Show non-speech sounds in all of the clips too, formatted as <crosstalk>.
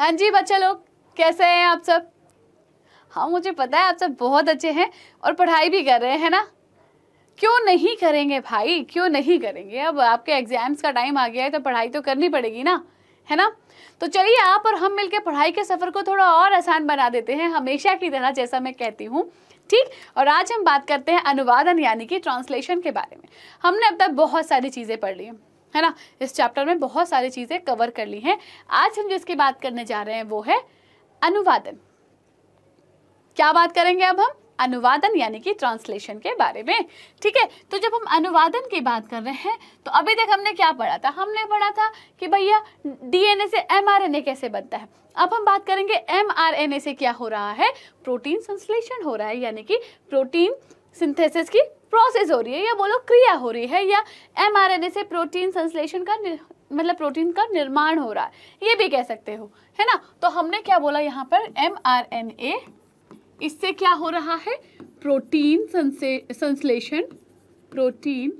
हाँ जी बच्चे लोग कैसे हैं आप सब हाँ मुझे पता है आप सब बहुत अच्छे हैं और पढ़ाई भी कर रहे हैं ना क्यों नहीं करेंगे भाई क्यों नहीं करेंगे अब आपके एग्जाम्स का टाइम आ गया है तो पढ़ाई तो करनी पड़ेगी ना है ना तो चलिए आप और हम मिलकर पढ़ाई के सफ़र को थोड़ा और आसान बना देते हैं हमेशा की तरह जैसा मैं कहती हूँ ठीक और आज हम बात करते हैं अनुवादन यानी कि ट्रांसलेशन के बारे में हमने अब तक बहुत सारी चीज़ें पढ़ ली हैं है ना इस चैप्टर में बहुत सारी चीज़ें कवर कर ली हैं आज हम जिसकी बात करने जा रहे हैं वो है अनुवादन क्या बात करेंगे अब हम अनुवादन यानी कि ट्रांसलेशन के बारे में ठीक है तो जब हम अनुवादन की बात कर रहे हैं तो अभी तक हमने क्या पढ़ा था हमने पढ़ा था कि भैया डीएनए से एमआरएनए कैसे बनता है अब हम बात करेंगे एमआरएनए से क्या हो रहा है प्रोटीन संश्लेषण हो रहा है यानी कि प्रोटीन सिंथेसिस की प्रोसेस हो रही है या बोलो क्रिया हो रही है या एमआरएनए से प्रोटीन संश्लेषण का मतलब प्रोटीन का निर्माण हो रहा है ये भी कह सकते हो है ना तो हमने क्या बोला यहाँ पर एम इससे क्या हो रहा है प्रोटीन संश्लेषण प्रोटीन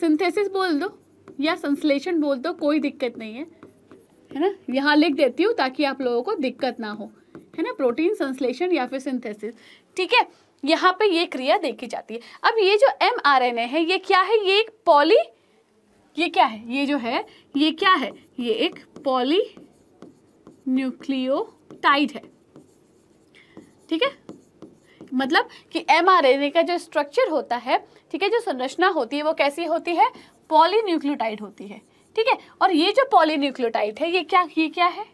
सिंथेसिस बोल दो या संश्लेषण बोल दो कोई दिक्कत नहीं है है ना यहाँ लिख देती हूँ ताकि आप लोगों को दिक्कत ना हो है ना प्रोटीन संश्लेषण या फिर सिंथेसिस ठीक है यहाँ पे ये क्रिया देखी जाती है अब ये जो एम आर एन ए है ये क्या है ये एक पॉली ये क्या है ये जो है ये क्या है ये एक पॉली न्यूक्लियोटाइड है ठीक है मतलब कि ए का जो स्ट्रक्चर होता है ठीक है जो संरचना होती है वो कैसी होती है पॉली न्यूक्लियोटाइड होती है ठीक है और ये जो पॉली न्यूक्लियोटाइड है ये क्या ये क्या है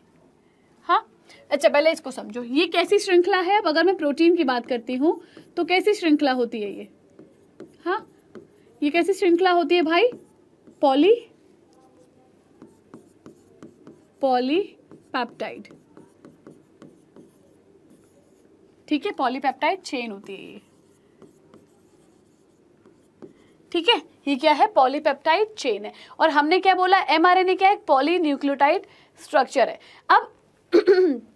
अच्छा पहले इसको समझो ये कैसी श्रृंखला है अब अगर मैं प्रोटीन की बात करती हूँ तो कैसी श्रृंखला होती है ये हाँ ये कैसी श्रृंखला होती है भाई पॉली पॉलीपेप्टाइड ठीक है पॉलीपेप्टाइड चेन होती है ये ठीक है ये क्या है पॉलीपेप्टाइड चेन है और हमने क्या बोला एमआरएनए क्या है पॉली न्यूक्लियोटाइड स्ट्रक्चर है अब <clears throat> <clears throat>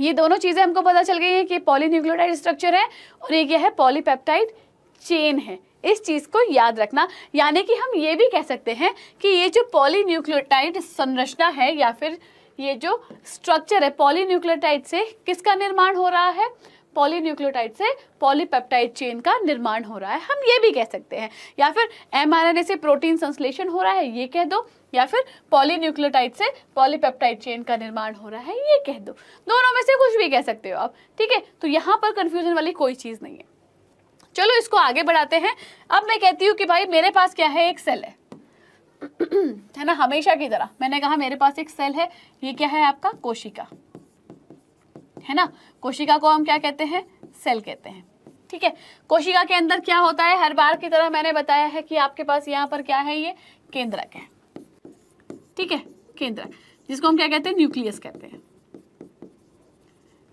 ये दोनों चीज़ें हमको पता चल गई हैं कि पॉलीन्यूक्लियोटाइड स्ट्रक्चर है और एक यह है पॉलीपेप्टाइड चेन है इस चीज़ को याद रखना यानी कि हम ये भी कह सकते हैं कि ये जो पॉलीन्यूक्लियोटाइड संरचना है या फिर ये जो स्ट्रक्चर है पॉलीन्यूक्लियोटाइड से किसका निर्माण हो रहा है पॉलीन्यूक्लियोटाइड से पॉलीपेप्टाइड चेन का निर्माण हो रहा है हम ये भी कह सकते हैं या फिर एमआरएनए से प्रोटीन संश्लेषण हो रहा है ये कह दो या फिर पॉलीन्यूक्लियोटाइड से पॉलीपेप्टाइड चेन का निर्माण हो रहा है ये कह दो दोनों में से कुछ भी कह सकते हो आप ठीक है तो यहाँ पर कन्फ्यूजन वाली कोई चीज़ नहीं है चलो इसको आगे बढ़ाते हैं अब मैं कहती हूँ कि भाई मेरे पास क्या है एक सेल है <clears throat> है ना हमेशा की तरह मैंने कहा मेरे पास एक सेल है ये क्या है आपका कोशिका है ना कोशिका को हम क्या कहते हैं सेल कहते हैं ठीक है कोशिका के अंदर क्या होता है हर बार की तरह मैंने बताया है कि आपके पास यहाँ पर क्या है ये केंद्रक है ठीक है केंद्रक जिसको हम क्या कहते हैं न्यूक्लियस कहते हैं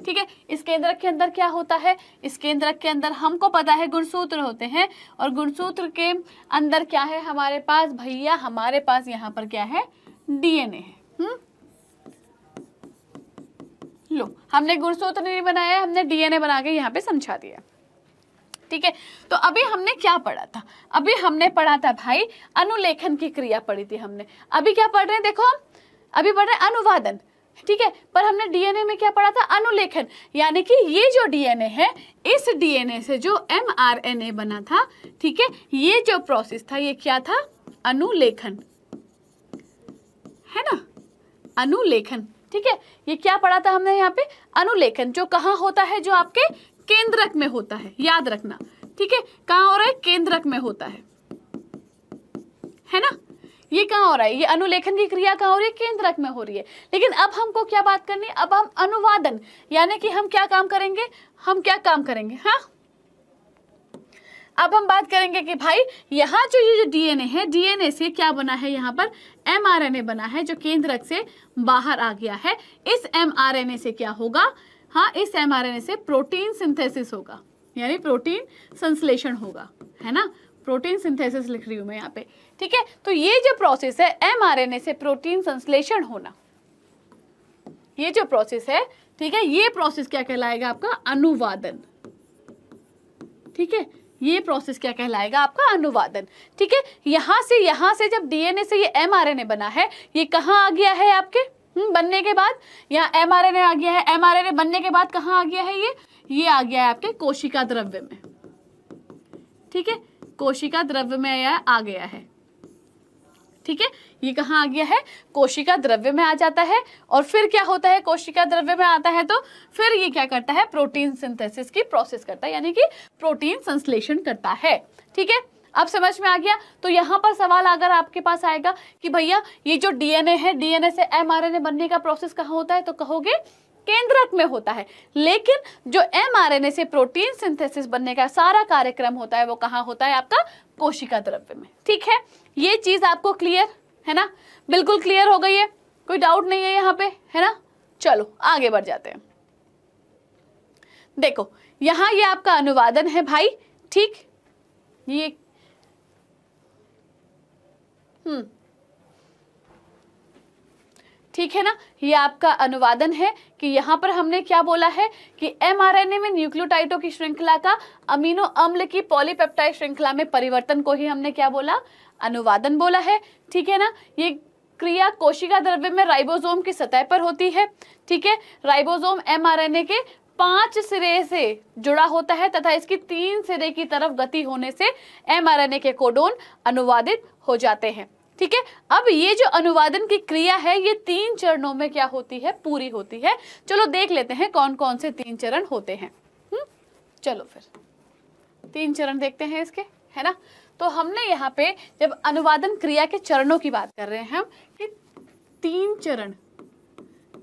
ठीक है इस केंद्रक के अंदर क्या होता है इस केंद्रक के अंदर हमको पता है गुणसूत्र होते हैं और गुणसूत्र के अंदर क्या है हमारे पास भैया हमारे पास यहां पर क्या है डीएनए है हुँ? हम्म? लो हमने गुणसूत्र नहीं बनाया हमने डीएनए बना के यहाँ पे समझा दिया ठीक है तो अभी हमने क्या पढ़ा था अभी हमने पढ़ा था भाई अनुलेखन की क्रिया पढ़ी थी हमने अभी क्या पढ़ रहे हैं देखो अभी पढ़ रहे हैं अनुवादन ठीक है पर हमने डीएनए में क्या पढ़ा था अनुलेखन यानी कि ये जो डीएनए है इस डीएनए से जो एमआरएनए बना था ठीक है ये जो प्रोसेस था ये क्या था अनुलेखन है ना अनुलेखन ठीक है ये क्या पढ़ा था हमने यहाँ पे अनुलेखन जो कहा होता है जो आपके केंद्रक में होता है याद रखना ठीक है कहां हो रहा है केंद्रक में होता है है ना ये कहां हो रहा है ये अनुलेखन की क्रिया कहां हो रही है केंद्रक में हो रही है लेकिन अब हमको क्या बात करनी अब हम अनुवादन यानी कि हम क्या काम करेंगे हम क्या काम करेंगे हाँ अब हम बात करेंगे कि भाई यहाँ जो ये जो डीएनए है डीएनए से क्या बना है यहाँ पर एमआरएनए बना है जो केंद्रक से बाहर आ गया है इस एमआरएनए से क्या होगा हाँ इस एमआरएनए से प्रोटीन सिंथेसिस होगा यानी प्रोटीन संश्लेषण होगा है ना प्रोटीन सिंथेसिस लिख रही हूँ मैं यहाँ पे ठीक है तो ये जो प्रोसेस है एमआरएनए से प्रोटीन संश्लेषण होना ये जो प्रोसेस है ठीक है ये प्रोसेस क्या कहलाएगा आपका अनुवादन ठीक है ये प्रोसेस क्या कहलाएगा आपका अनुवादन ठीक है यहां से यहां से जब डीएनए से ये एमआरएनए बना है ये कहाँ आ गया है आपके हम्म, बनने के बाद यहाँ एम आर ए आ गया है एम आर ए बनने के बाद कहाँ आ गया है ये ये आ गया है आपके कोशिका द्रव्य में ठीक है कोशिका द्रव्य में यह आ गया है ठीक है ये कहाँ आ गया है कोशिका द्रव्य में आ जाता है और फिर क्या होता है कोशिका द्रव्य में आता है तो फिर ये क्या करता है प्रोटीन सिंथेसिस की प्रोसेस करता है यानी कि प्रोटीन संश्लेषण करता है ठीक है अब समझ में आ गया तो यहाँ पर सवाल अगर आपके पास आएगा कि भैया ये जो डीएनए है डीएनए से एमआरएनए बनने का प्रोसेस कहाँ होता है तो कहोगे केंद्रक में होता है लेकिन जो एमआरएनए से प्रोटीन सिंथेसिस बनने का सारा कार्यक्रम होता है वो कहाँ होता है आपका कोशिका द्रव्य में ठीक है ये चीज़ आपको क्लियर है ना बिल्कुल क्लियर हो गई है कोई डाउट नहीं है यहाँ पे है ना चलो आगे बढ़ जाते हैं देखो यहाँ ये आपका अनुवादन है भाई ठीक ये हम्म। ठीक है ना ये आपका अनुवादन है कि यहाँ पर हमने क्या बोला है कि एमआरएनए में न्यूक्लियोटाइटों की श्रृंखला का अमीनो अम्ल की पॉलीपेप्टाइड श्रृंखला में परिवर्तन को ही हमने क्या बोला अनुवादन बोला है ठीक है ना ये क्रिया कोशिका द्रव्य में राइबोसोम की सतह पर होती है ठीक है राइबोसोम एमआरएनए के पांच सिरे से जुड़ा होता है तथा इसकी तीन सिरे की तरफ गति होने से एमआरएनए के कोडोन अनुवादित हो जाते हैं ठीक है अब ये जो अनुवादन की क्रिया है ये तीन चरणों में क्या होती है पूरी होती है चलो देख लेते हैं कौन कौन से तीन चरण होते हैं हुँ? हम्म? चलो फिर तीन चरण देखते हैं इसके है ना तो हमने यहाँ पे जब अनुवादन क्रिया के चरणों की बात कर रहे हैं हम कि तीन चरण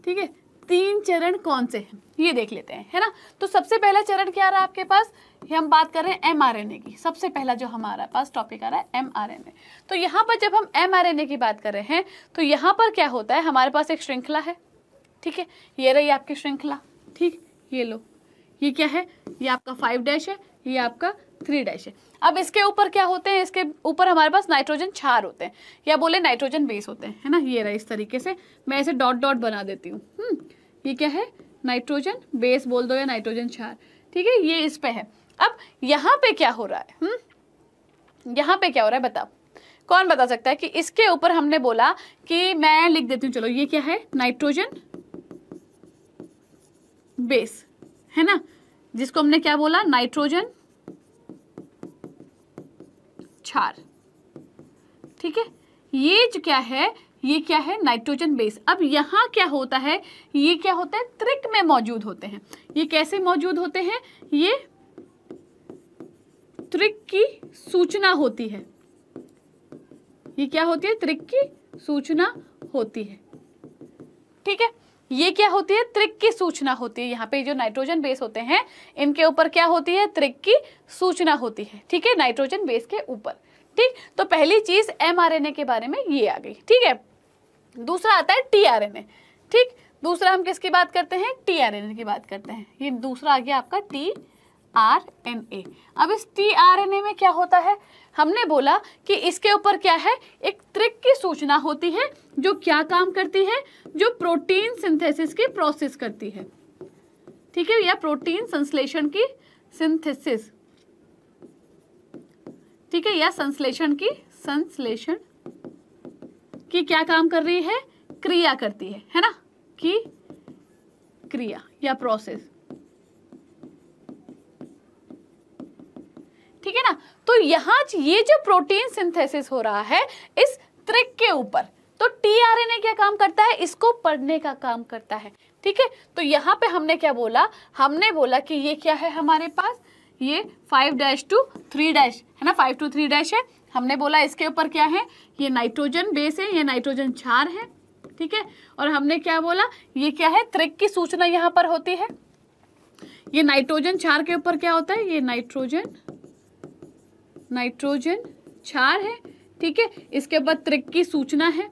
ठीक है तीन चरण कौन से हैं ये देख लेते हैं है ना तो सबसे पहला चरण क्या रहा आपके पास ये हम बात कर रहे हैं एमआरएनए की सबसे पहला जो हमारा पास टॉपिक आ रहा है एमआरएनए तो यहाँ पर जब हम एमआरएनए की बात कर रहे हैं तो यहाँ पर क्या होता है हमारे पास एक श्रृंखला है ठीक है ये रही आपकी श्रृंखला ठीक ये लो ये क्या है ये आपका फाइव डैश है ये आपका थ्री डैश है अब इसके ऊपर क्या होते हैं इसके ऊपर हमारे पास नाइट्रोजन छार होते हैं या बोले नाइट्रोजन बेस होते हैं है ना ये रहा इस तरीके से मैं इसे डॉट डॉट बना देती हूँ हम्म? ये क्या है नाइट्रोजन बेस बोल दो या नाइट्रोजन छार ठीक है ये इस पे है अब यहाँ पे क्या हो रहा है हम्म यहाँ पे क्या हो रहा है बताओ कौन बता सकता है कि इसके ऊपर हमने बोला कि मैं लिख देती हूँ चलो ये क्या है नाइट्रोजन बेस है ना जिसको हमने क्या बोला नाइट्रोजन क्षार ठीक है ये जो क्या है ये क्या है नाइट्रोजन बेस अब यहाँ क्या होता है ये क्या होता है त्रिक में मौजूद होते हैं ये कैसे मौजूद होते हैं ये त्रिक की सूचना होती है ये क्या होती है त्रिक की सूचना होती है ठीक है ये क्या होती है त्रिक की सूचना होती है यहाँ पे जो नाइट्रोजन बेस होते हैं इनके ऊपर क्या होती है त्रिक की सूचना होती है ठीक है नाइट्रोजन बेस के ऊपर ठीक तो पहली चीज एमआरएनए के बारे में ये आ गई ठीक है दूसरा आता है टीआरएनए ठीक दूसरा हम किसकी बात करते हैं टीआरएनए की बात करते हैं ये दूसरा आ गया आपका टी आर एन ए अब इस टी आर एन ए में क्या होता है हमने बोला कि इसके ऊपर क्या है एक त्रिक की सूचना होती है जो क्या काम करती है जो प्रोटीन सिंथेसिस की प्रोसेस करती है ठीक है या प्रोटीन संश्लेषण की सिंथेसिस ठीक है या संश्लेषण की संश्लेषण कि क्या काम कर रही है क्रिया करती है है ना कि क्रिया या प्रोसेस ठीक है ना तो यहां ये जो प्रोटीन सिंथेसिस हो रहा है इस त्रिक के ऊपर तो टीआरएनए क्या काम करता है इसको पढ़ने का काम करता है ठीक है तो यहां पे हमने क्या बोला हमने बोला कि ये क्या है हमारे पास ये five dash two three dash है ना फाइव टू थ्री डैश है हमने बोला इसके ऊपर क्या है ये नाइट्रोजन बेस है ये नाइट्रोजन क्षार है ठीक है और हमने क्या बोला ये क्या है त्रिक की सूचना यहाँ पर होती है ये नाइट्रोजन छार के ऊपर क्या होता है ये नाइट्रोजन नाइट्रोजन छार है ठीक है इसके बाद त्रिक की सूचना है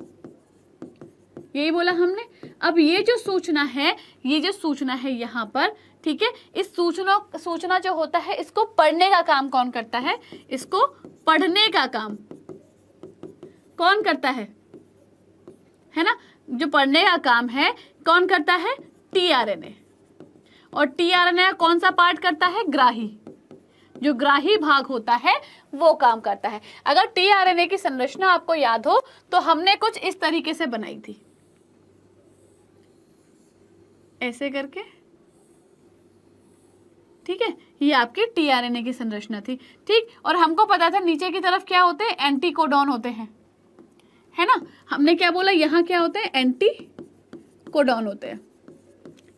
यही बोला हमने अब ये जो सूचना है ये जो सूचना है यहाँ पर ठीक है इस सूचना सूचना जो होता है इसको पढ़ने का काम कौन करता है इसको पढ़ने का काम कौन करता है है ना जो पढ़ने का काम है कौन करता है टीआरएनए और टीआरएनए कौन सा पार्ट करता है ग्राही जो ग्राही भाग होता है वो काम करता है अगर टीआरएनए की संरचना आपको याद हो तो हमने कुछ इस तरीके से बनाई थी ऐसे करके ठीक है ये आपकी टीआरएनए की संरचना थी ठीक और हमको पता था नीचे की तरफ क्या होते हैं एंटीकोडॉन होते हैं है ना हमने क्या बोला यहाँ क्या होते हैं एंटी कोडॉन होते हैं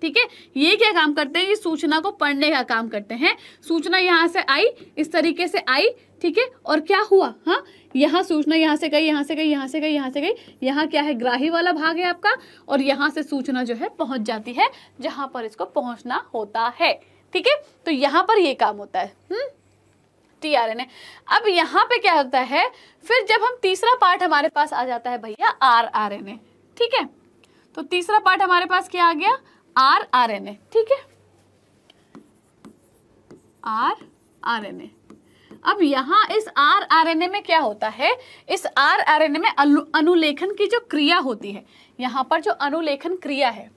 ठीक है ये क्या काम करते हैं ये सूचना को पढ़ने का काम करते हैं सूचना यहाँ से आई इस तरीके से आई ठीक है और क्या हुआ हाँ यहाँ सूचना यहाँ से गई यहाँ से गई यहाँ से गई यहाँ से गई यहाँ क्या है ग्राही वाला भाग है आपका और यहाँ से सूचना जो है पहुँच जाती है जहाँ पर इसको पहुँचना होता है ठीक है तो यहां पर ये काम होता है हुँ? हम्म? टीआरएनए अब यहां पे क्या होता है फिर जब हम तीसरा पार्ट हमारे पास आ जाता है भैया आर आर एन ए ठीक है तो तीसरा पार्ट हमारे पास क्या आ गया आर आर एन ए ठीक है आर आर एन ए अब यहां इस आर आर एन ए में क्या होता है इस आर आर एन ए में अनुलेखन की जो क्रिया होती है यहां पर जो अनुलेखन क्रिया है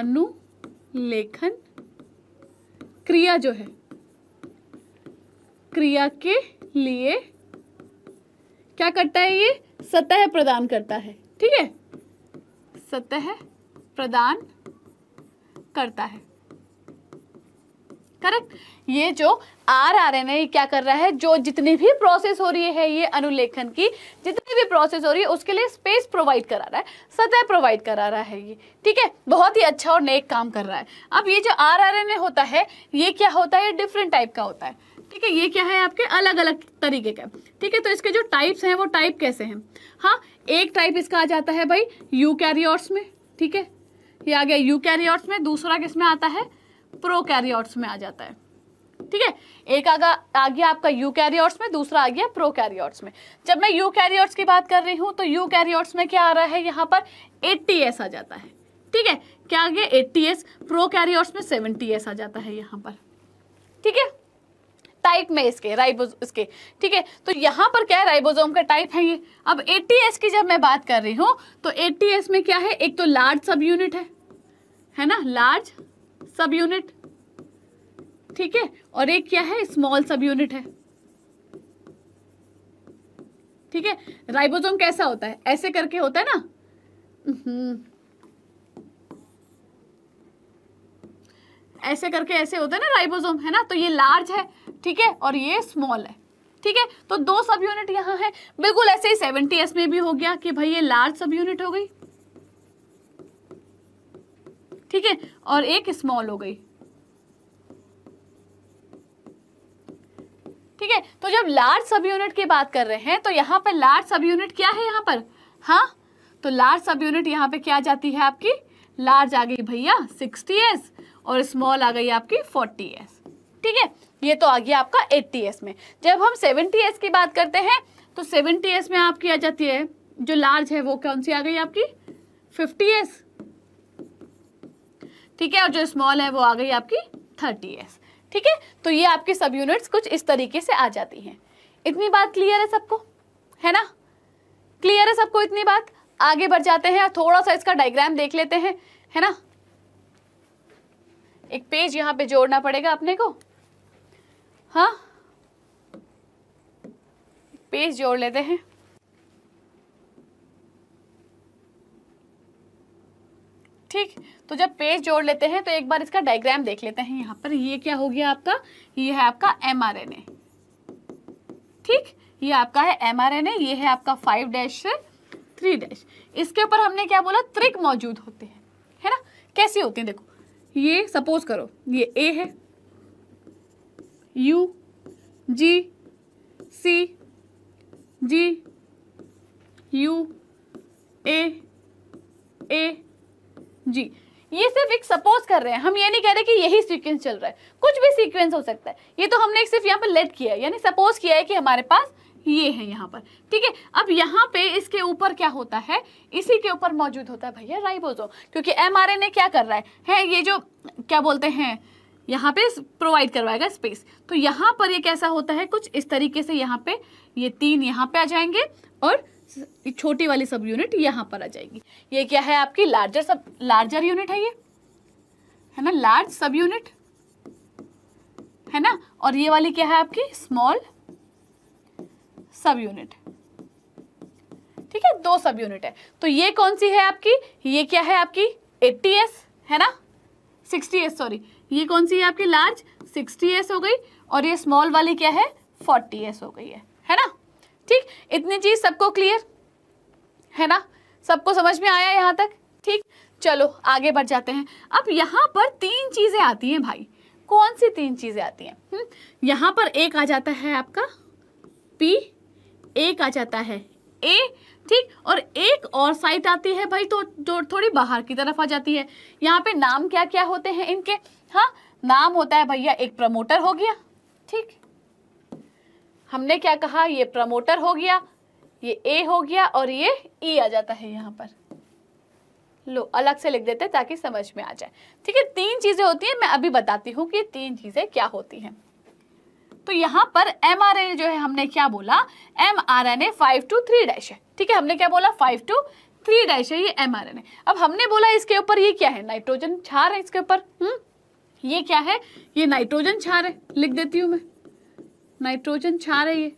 अनु लेखन क्रिया जो है क्रिया के लिए क्या करता है ये सतह प्रदान करता है ठीक है सतह प्रदान करता है करेक्ट ये जो आर आर एन ए क्या कर रहा है जो जितनी भी प्रोसेस हो रही है ये अनुलेखन की जितनी भी प्रोसेस हो रही है उसके लिए स्पेस प्रोवाइड करा रहा है सतह प्रोवाइड करा रहा है ये ठीक है बहुत ही अच्छा और नेक काम कर रहा है अब ये जो आर आर एन ए होता है ये क्या होता है डिफरेंट टाइप का होता है ठीक है ये क्या है आपके अलग अलग तरीके का ठीक है तो इसके जो टाइप्स हैं वो टाइप कैसे हैं हाँ एक टाइप इसका आ जाता है भाई यू कैरियोर्स में ठीक है ये आ गया यू कैरियोर्स में दूसरा किस में आता है प्रो कैरियोर्स में आ जाता है ठीक है एक आगा आ गया आपका यू कैरियर्स में दूसरा आ गया प्रो कैरियर्स में जब मैं यू कैरियर्स की बात कर रही हूँ तो यू कैरियर्स में क्या आ रहा है यहाँ पर एट्टी एस आ जाता है ठीक है क्या आ गया एट्टी एस प्रो कैरियर्स में एस आ जाता है यहाँ पर ठीक है टाइप में इसके राइबोज इसके ठीक है तो यहाँ पर क्या है राइबोजोम का टाइप है ये अब एटीएस की जब मैं बात कर रही हूँ तो एटीएस में क्या है एक तो लार्ज सब यूनिट है है ना लार्ज सब यूनिट ठीक है और एक क्या है स्मॉल सब यूनिट है ठीक है राइबोसोम कैसा होता है ऐसे करके होता है ना हम्म। ऐसे करके ऐसे होता है ना राइबोसोम है ना तो ये लार्ज है ठीक है और ये स्मॉल है ठीक है तो दो सब यूनिट यहां है बिल्कुल ऐसे ही सेवेंटी एस में भी हो गया कि भाई ये लार्ज सब यूनिट हो गई ठीक है और एक स्मॉल हो गई ठीक है तो जब लार्ज सब यूनिट की बात कर रहे हैं तो यहाँ पर लार्ज सब यूनिट क्या है यहाँ पर हाँ तो लार्ज सब यूनिट यहाँ पे क्या जाती है आपकी लार्ज आ गई भैया सिक्सटी एस और स्मॉल आ गई आपकी फोर्टी एस ठीक है ये तो आ गया आपका एट्टी एस में जब हम सेवेंटी एस की बात करते हैं तो सेवेंटी एस में आपकी आ जाती है जो लार्ज है वो कौन सी आ गई आपकी फिफ्टी एस ठीक है और जो स्मॉल है वो आ गई आपकी थर्टी एस ठीक है तो ये आपके सब यूनिट्स कुछ इस तरीके से आ जाती हैं इतनी बात क्लियर है सबको है ना क्लियर है सबको इतनी बात आगे बढ़ जाते हैं और थोड़ा सा इसका डायग्राम देख लेते हैं है ना एक पेज यहां पे जोड़ना पड़ेगा अपने को हा पेज जोड़ लेते हैं ठीक तो जब पेज जोड़ लेते हैं तो एक बार इसका डायग्राम देख लेते हैं यहाँ पर ये क्या हो गया आपका ये है आपका एम ठीक ये आपका है एम ये है आपका फाइव डैश से थ्री डैश इसके ऊपर हमने क्या बोला त्रिक मौजूद होते हैं है ना कैसे होते हैं देखो ये सपोज करो ये ए है you ji C ji U A ए जी ये सिर्फ एक सपोज कर रहे हैं हम ये नहीं कह रहे कि यही सीक्वेंस चल रहा है कुछ भी सीक्वेंस हो सकता है ये तो हमने सिर्फ यहाँ पर लेट किया है यानी सपोज किया है कि हमारे पास ये है यहाँ पर ठीक है अब यहाँ पे इसके ऊपर क्या होता है इसी के ऊपर मौजूद होता है भैया राइबोसोम क्योंकि एमआरएनए क्या कर रहा है है ये जो क्या बोलते हैं यहाँ पे प्रोवाइड करवाएगा स्पेस तो यहाँ पर ये कैसा होता है कुछ इस तरीके से यहाँ पे ये तीन यहाँ पे आ जाएंगे और छोटी वाली सब यूनिट यहाँ पर आ जाएगी ये क्या है आपकी लार्जर सब लार्जर यूनिट है ये है ना लार्ज सब यूनिट है ना और ये वाली क्या है आपकी स्मॉल सब यूनिट ठीक है दो सब यूनिट है तो ये कौन सी है आपकी ये क्या है आपकी एस है ना एस सॉरी ये कौन सी है आपकी लार्ज एस हो गई और ये स्मॉल वाली क्या है एस हो गई है है ना ठीक इतनी चीज सबको क्लियर है ना सबको समझ में आया यहाँ तक ठीक चलो आगे बढ़ जाते हैं अब यहाँ पर तीन चीज़ें आती हैं भाई कौन सी तीन चीज़ें आती हैं हम्म? यहाँ पर एक आ जाता है आपका पी एक आ जाता है ए ठीक और एक और साइट आती है भाई तो, तो थोड़ी बाहर की तरफ आ जाती है यहाँ पे नाम क्या क्या होते हैं इनके हाँ नाम होता है भैया एक प्रमोटर हो गया ठीक हमने क्या कहा ये प्रमोटर हो गया ये ए हो गया और ये ई e आ जाता है यहाँ पर लो अलग से लिख देते हैं ताकि समझ में आ जाए ठीक है तीन चीज़ें होती हैं मैं अभी बताती हूँ कि तीन चीज़ें क्या होती हैं तो यहाँ पर एम आर एन ए जो है हमने क्या बोला M R N A five two three dash है ठीक है हमने क्या बोला फाइव टू थ्री डैश है ये एम आर एन ए अब हमने बोला इसके ऊपर ये क्या है नाइट्रोजन छार है इसके ऊपर हम्म, ये क्या है ये नाइट्रोजन छार है लिख देती हूँ मैं नाइट्रोजन छा रही है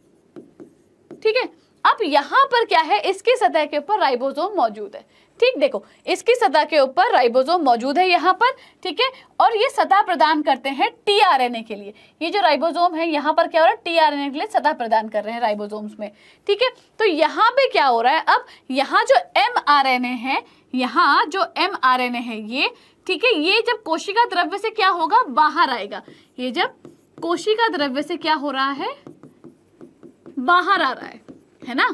ठीक है अब यहां पर क्या है इसकी सतह के ऊपर राइबोसोम मौजूद है ठीक देखो इसकी सतह के ऊपर राइबोसोम मौजूद है यहाँ पर ठीक है और ये सतह प्रदान करते हैं टीआरएनए के लिए ये जो राइबोसोम है यहाँ पर क्या हो रहा है टीआरएनए के लिए सतह प्रदान कर रहे हैं राइबोसोम्स में ठीक है तो यहाँ पे क्या हो रहा है अब यहाँ जो एमआरएनए है यहाँ जो एमआरएनए है ये ठीक है ये जब कोशिका द्रव्य से क्या होगा बाहर आएगा ये जब कोशिका द्रव्य से क्या हो रहा है बाहर आ रहा है है ना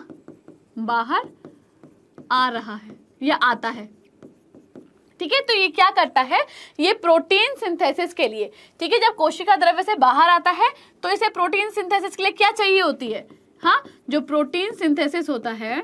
बाहर आ रहा है या आता है ठीक है तो ये क्या करता है ये प्रोटीन सिंथेसिस के लिए ठीक है जब कोशिका द्रव्य से बाहर आता है तो इसे प्रोटीन सिंथेसिस के लिए क्या चाहिए होती है हाँ जो प्रोटीन सिंथेसिस होता है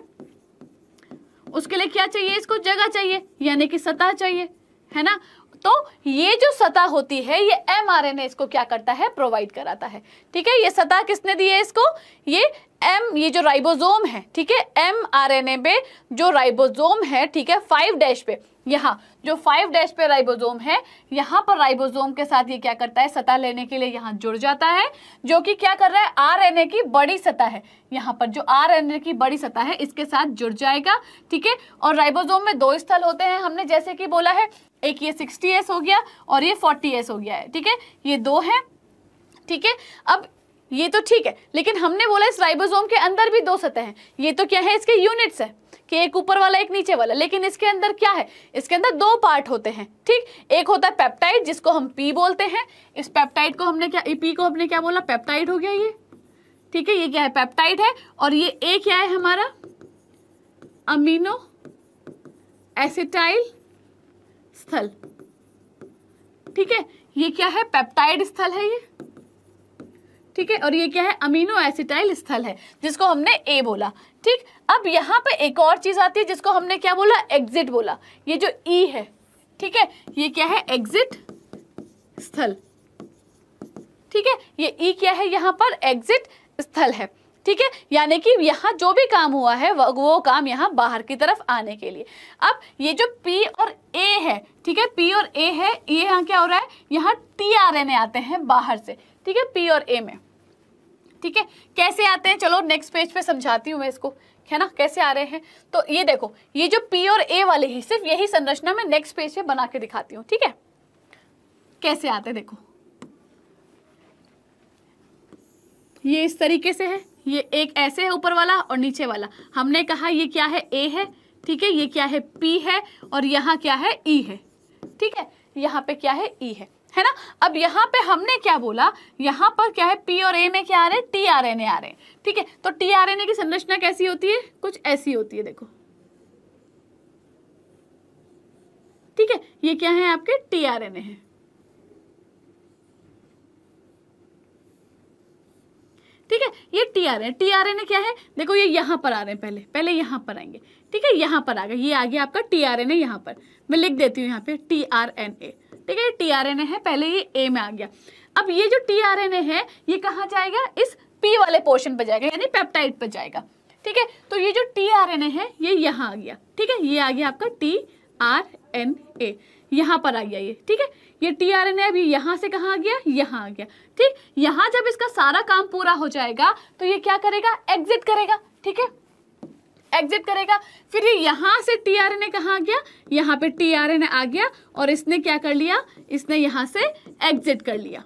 उसके लिए क्या चाहिए इसको जगह चाहिए यानी कि सतह चाहिए है ना तो ये जो सतह होती है ये एमआरएनए इसको क्या करता है प्रोवाइड कराता है ठीक है ये सतह किसने दी है इसको ये एम ये जो राइबोसोम है ठीक है एम आर एन ए पे जो राइबोसोम है ठीक है फाइव डैश पे यहाँ जो फाइव डैश पे राइबोसोम है यहाँ पर राइबोसोम के साथ ये क्या करता है सतह लेने के लिए यहाँ जुड़ जाता है जो कि क्या कर रहा है आरएनए की बड़ी सतह है यहाँ पर जो आरएनए की बड़ी सतह है इसके साथ जुड़ जाएगा ठीक है और राइबोसोम में दो स्थल होते हैं हमने जैसे कि बोला है एक ये सिक्सटी एस हो गया और ये फोर्टी एस हो गया है ठीक है ये दो है ठीक है अब ये तो ठीक है लेकिन हमने बोला इस राइबोसोम के अंदर भी दो सतह हैं ये तो क्या है इसके यूनिट्स है कि एक ऊपर वाला एक नीचे वाला लेकिन इसके अंदर क्या है इसके अंदर दो पार्ट होते हैं ठीक एक होता है पेप्टाइड जिसको हम पी बोलते हैं इस पेप्टाइड को हमने क्या पी को हमने क्या बोला पेप्टाइड हो गया ये ठीक है ये क्या है पेप्टाइड है और ये ए क्या है हमारा अमीनो एसिटाइल स्थल ठीक है ये क्या है पेप्टाइड स्थल है ये ठीक है और ये क्या है अमीनो एसिटाइल स्थल है जिसको हमने ए बोला ठीक अब यहाँ पे एक और चीज़ आती है जिसको हमने क्या बोला एग्जिट बोला ये जो ई e है ठीक है ये क्या है एग्जिट स्थल ठीक है ये ई e क्या है यहाँ पर एग्जिट स्थल है ठीक है यानी कि यहाँ जो भी काम हुआ है वो काम यहाँ बाहर की तरफ आने के लिए अब ये जो पी और ए है ठीक है पी और ए है ये यहाँ क्या हो रहा है यहाँ टी आर एन ए आते हैं बाहर से ठीक है पी और ए में ठीक है कैसे आते हैं चलो नेक्स्ट पेज पे समझाती हूँ मैं इसको है ना कैसे आ रहे हैं तो ये देखो ये जो पी और ए वाले ही सिर्फ यही संरचना मैं नेक्स्ट पेज पे बना के दिखाती हूँ ठीक है कैसे आते हैं देखो ये इस तरीके से है ये एक ऐसे है ऊपर वाला और नीचे वाला हमने कहा ये क्या है ए है ठीक है ये क्या है पी है और यहाँ क्या है ई e है ठीक है यहाँ पे क्या है ई e है है ना अब यहाँ पे हमने क्या बोला यहाँ पर क्या है पी और ए में क्या आ रहे हैं टी आर एन ए आ रहे हैं ठीक है तो टी आर एन ए की संरचना कैसी होती है कुछ ऐसी होती है देखो ठीक है ये क्या है आपके टी आर एन ए है ठीक है ये T R T R A क्या है देखो ये यहाँ पर आ रहे हैं पहले पहले यहाँ पर आएंगे ठीक है यहाँ पर आ गए ये आ गया आपका टी आर एन ए यहाँ पर मैं लिख देती हूँ यहाँ पे टी आर एन ए ठीक है टी आर एन ए है पहले ये ए में आ गया अब ये जो टी आर एन ए है ये कहाँ जाएगा इस पी वाले पोर्शन पर जाएगा यानी पेप्टाइड पर जाएगा ठीक है तो ये जो टी आर एन ए है ये यहाँ आ गया ठीक है ये आ गया आपका टी आर एन ए यहाँ पर आ गया ये ठीक है ये टीआरएनए अभी यहां से कहा आ गया यहां आ गया ठीक यहां जब इसका सारा काम पूरा हो जाएगा तो ये क्या करेगा एग्जिट करेगा ठीक है एग्जिट करेगा फिर ये यहां से टी आर एन ए कहा आ गया यहाँ पे टी आर एन ए आ गया और इसने क्या कर लिया इसने यहां से एग्जिट कर लिया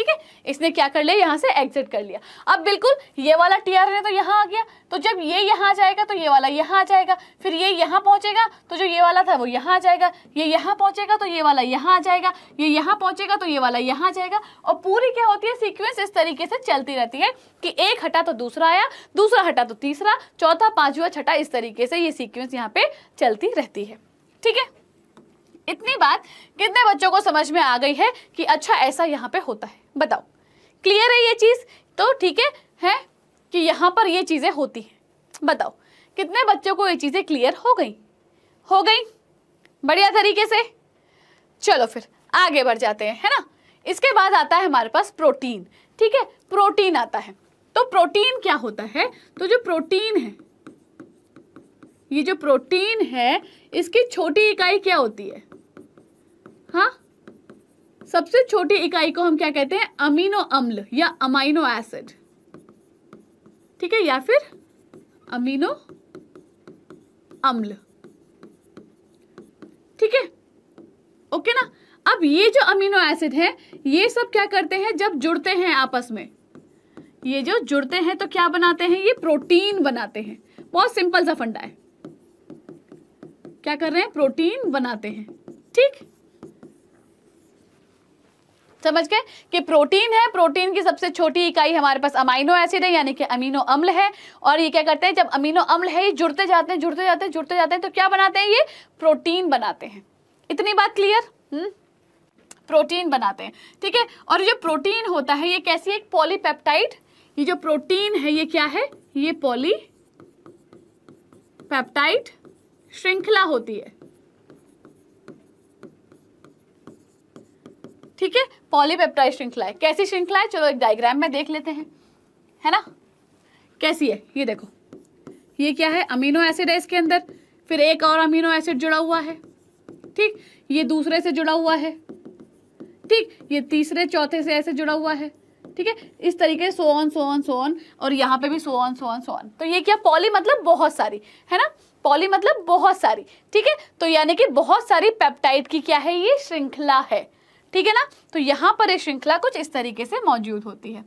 ठीक है इसने क्या कर लिया यहाँ से एग्जिट कर लिया अब बिल्कुल ये वाला टी आर तो यहाँ आ गया तो जब ये यहाँ आ जाएगा तो ये वाला यहाँ आ जाएगा फिर ये यहाँ पहुँचेगा तो जो ये वाला था वो यहाँ आ जाएगा ये यहाँ पहुँचेगा तो ये वाला यहाँ आ जाएगा ये यहाँ पहुँचेगा तो ये वाला यहाँ आ जाएगा और पूरी क्या होती है सीक्वेंस इस तरीके से चलती रहती है कि एक हटा तो दूसरा आया दूसरा हटा तो तीसरा चौथा पाँचवा छठा इस तरीके से ये सीक्वेंस यहाँ पर चलती रहती है ठीक है इतनी बात कितने बच्चों को समझ में आ गई है कि अच्छा ऐसा यहाँ पे होता है बताओ क्लियर है ये चीज़ तो ठीक है है कि यहाँ पर ये चीज़ें होती हैं बताओ कितने बच्चों को ये चीज़ें क्लियर हो गई हो गई बढ़िया तरीके से चलो फिर आगे बढ़ जाते हैं है ना इसके बाद आता है हमारे पास प्रोटीन ठीक है प्रोटीन आता है तो प्रोटीन क्या होता है तो जो प्रोटीन है ये जो प्रोटीन है इसकी छोटी इकाई क्या होती है हाँ सबसे छोटी इकाई को हम क्या कहते हैं अमीनो अम्ल या अमाइनो एसिड ठीक है या फिर अमीनो अम्ल ठीक है ओके ना अब ये जो अमीनो एसिड है ये सब क्या करते हैं जब जुड़ते हैं आपस में ये जो जुड़ते हैं तो क्या बनाते हैं ये प्रोटीन बनाते हैं बहुत सिंपल सा फंडा है क्या कर रहे हैं प्रोटीन बनाते हैं ठीक समझ गए कि प्रोटीन है प्रोटीन की सबसे छोटी इकाई हमारे पास अमाइनो एसिड है यानी कि अमीनो अम्ल है और ये क्या करते हैं जब अमीनो अम्ल है ये जुड़ते जाते हैं जुड़ते जाते हैं जुड़ते जाते हैं तो क्या बनाते हैं ये प्रोटीन बनाते हैं इतनी बात क्लियर हम्म प्रोटीन बनाते हैं ठीक है और जो प्रोटीन होता है ये कैसी एक पॉलीपेप्टाइड ये जो प्रोटीन है ये क्या है ये पॉली पॉलीपेप्टाइड श्रृंखला होती है ठीक है पॉलीपेप्टाइड श्रृंखला है कैसी श्रृंखला है चलो एक डायग्राम में देख लेते हैं है ना कैसी है ये देखो ये क्या है अमीनो एसिड है इसके अंदर फिर एक और अमीनो एसिड जुड़ा हुआ है ठीक ये दूसरे से जुड़ा हुआ है ठीक ये तीसरे चौथे से ऐसे जुड़ा हुआ है ठीक है इस तरीके so on so on so on और यहाँ पे भी so on so on so on तो ये क्या पॉली मतलब बहुत सारी है ना पॉली मतलब बहुत सारी ठीक है तो यानी कि बहुत सारी पेप्टाइड की क्या है ये श्रृंखला है ठीक है ना तो यहाँ पर ये श्रृंखला कुछ इस तरीके से मौजूद होती है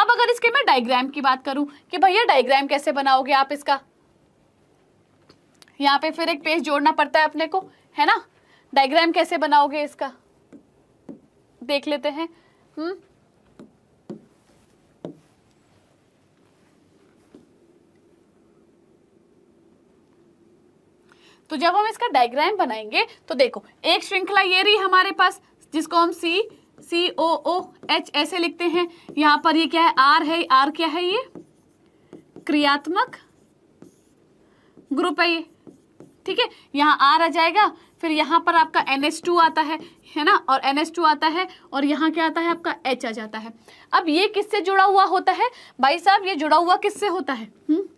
अब अगर इसके मैं डायग्राम की बात करूं कि भैया डायग्राम कैसे बनाओगे आप इसका यहाँ पे फिर एक पेज जोड़ना पड़ता है अपने को है ना डायग्राम कैसे बनाओगे इसका देख लेते हैं हम्म तो जब हम इसका डायग्राम बनाएंगे तो देखो एक श्रृंखला ये रही हमारे पास जिसको हम सी सी ओ ओ एच ऐसे लिखते हैं यहाँ पर ये क्या है आर है आर क्या है ये क्रियात्मक ग्रुप है ये ठीक है यहाँ आर आ जाएगा फिर यहाँ पर आपका एन एच टू आता है है ना और एन एच टू आता है और यहाँ क्या आता है आपका एच आ जाता है अब ये किससे जुड़ा हुआ होता है भाई साहब ये जुड़ा हुआ किससे होता है हुँ? हम्म?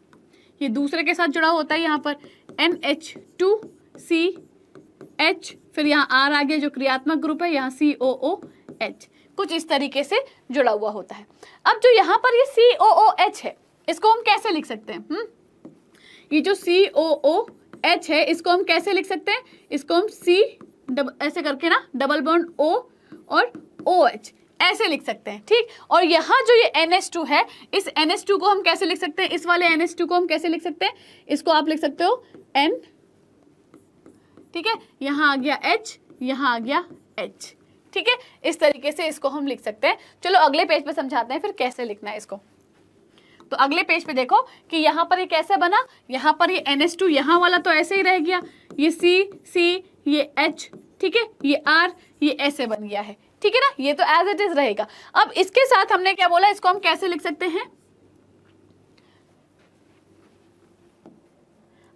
ये दूसरे के साथ जुड़ा होता है यहाँ पर N H two C H फिर यहाँ आर आ गया जो क्रियात्मक ग्रुप है यहाँ सी ओ ओ एच कुछ इस तरीके से जुड़ा हुआ होता है अब जो यहाँ पर ये सी ओ ओ एच है इसको हम कैसे लिख सकते हैं हुँ? हम्म? ये जो सी ओ ओ एच है इसको हम कैसे लिख सकते हैं इसको हम सी ऐसे करके ना डबल बॉन्ड ओ और ओ एच ऐसे लिख सकते हैं ठीक और यहाँ जो ये एन एस टू है इस एन एस टू को हम कैसे लिख सकते हैं इस वाले एन एस टू को हम कैसे लिख सकते हैं इसको आप लिख सकते हो एन ठीक है यहाँ आ गया एच यहाँ आ गया एच ठीक है इस तरीके से इसको हम लिख सकते हैं चलो अगले पेज पे समझाते हैं फिर कैसे लिखना है इसको तो अगले पेज पे देखो कि यहाँ पर ये कैसे बना यहाँ पर ये एन एस टू यहाँ वाला तो ऐसे ही रह गया ये सी सी ये एच ठीक है ये आर ये ऐसे बन गया है ठीक है ना ये तो एज इट इज रहेगा अब इसके साथ हमने क्या बोला इसको हम कैसे लिख सकते हैं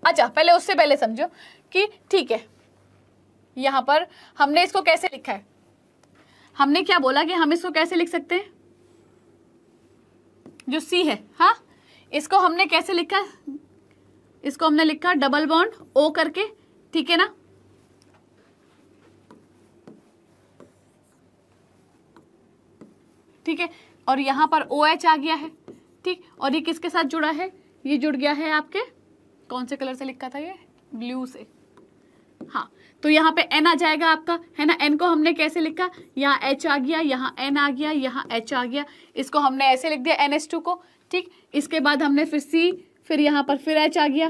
अच्छा पहले उससे पहले समझो कि ठीक है यहां पर हमने इसको कैसे लिखा है हमने क्या बोला कि हम इसको कैसे लिख सकते हैं जो सी है हा इसको हमने कैसे लिखा इसको हमने लिखा डबल बॉन्ड ओ करके ठीक है ना ठीक है और यहां पर ओ एच आ गया है ठीक और ये किसके साथ जुड़ा है ये जुड़ गया है आपके कौन से कलर से लिखा था ये ब्लू से हाँ तो यहाँ पे एन आ जाएगा आपका है ना एन को हमने कैसे लिखा यहाँ एच आ गया यहाँ एन आ गया यहाँ एच आ गया इसको हमने ऐसे लिख दिया एन एस टू को ठीक इसके बाद हमने फिर सी फिर यहाँ पर फिर एच आ गया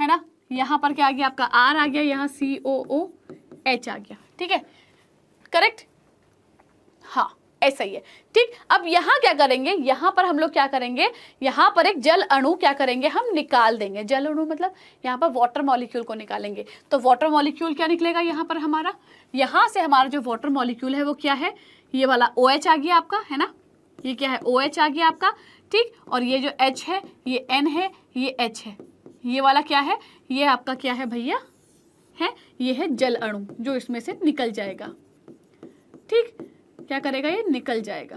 है ना यहाँ पर क्या आ गया आपका आर आ गया यहाँ सी ओ ओ एच आ गया ठीक है करेक्ट ऐसा ही है ठीक अब यहाँ क्या करेंगे यहाँ पर हम लोग क्या करेंगे यहाँ पर एक जल अणु क्या करेंगे हम निकाल देंगे जल अणु मतलब यहाँ पर वाटर मॉलिक्यूल को निकालेंगे तो वाटर मॉलिक्यूल क्या निकलेगा यहाँ पर हमारा यहाँ से हमारा जो वाटर मॉलिक्यूल है वो क्या है ये वाला ओ OH आ गया आपका है ना ये क्या है ओ OH आ गया आपका ठीक और ये जो एच है ये एन है ये एच है ये वाला क्या है ये आपका क्या है भैया है ये है जल अणु जो इसमें से निकल जाएगा ठीक क्या करेगा ये निकल जाएगा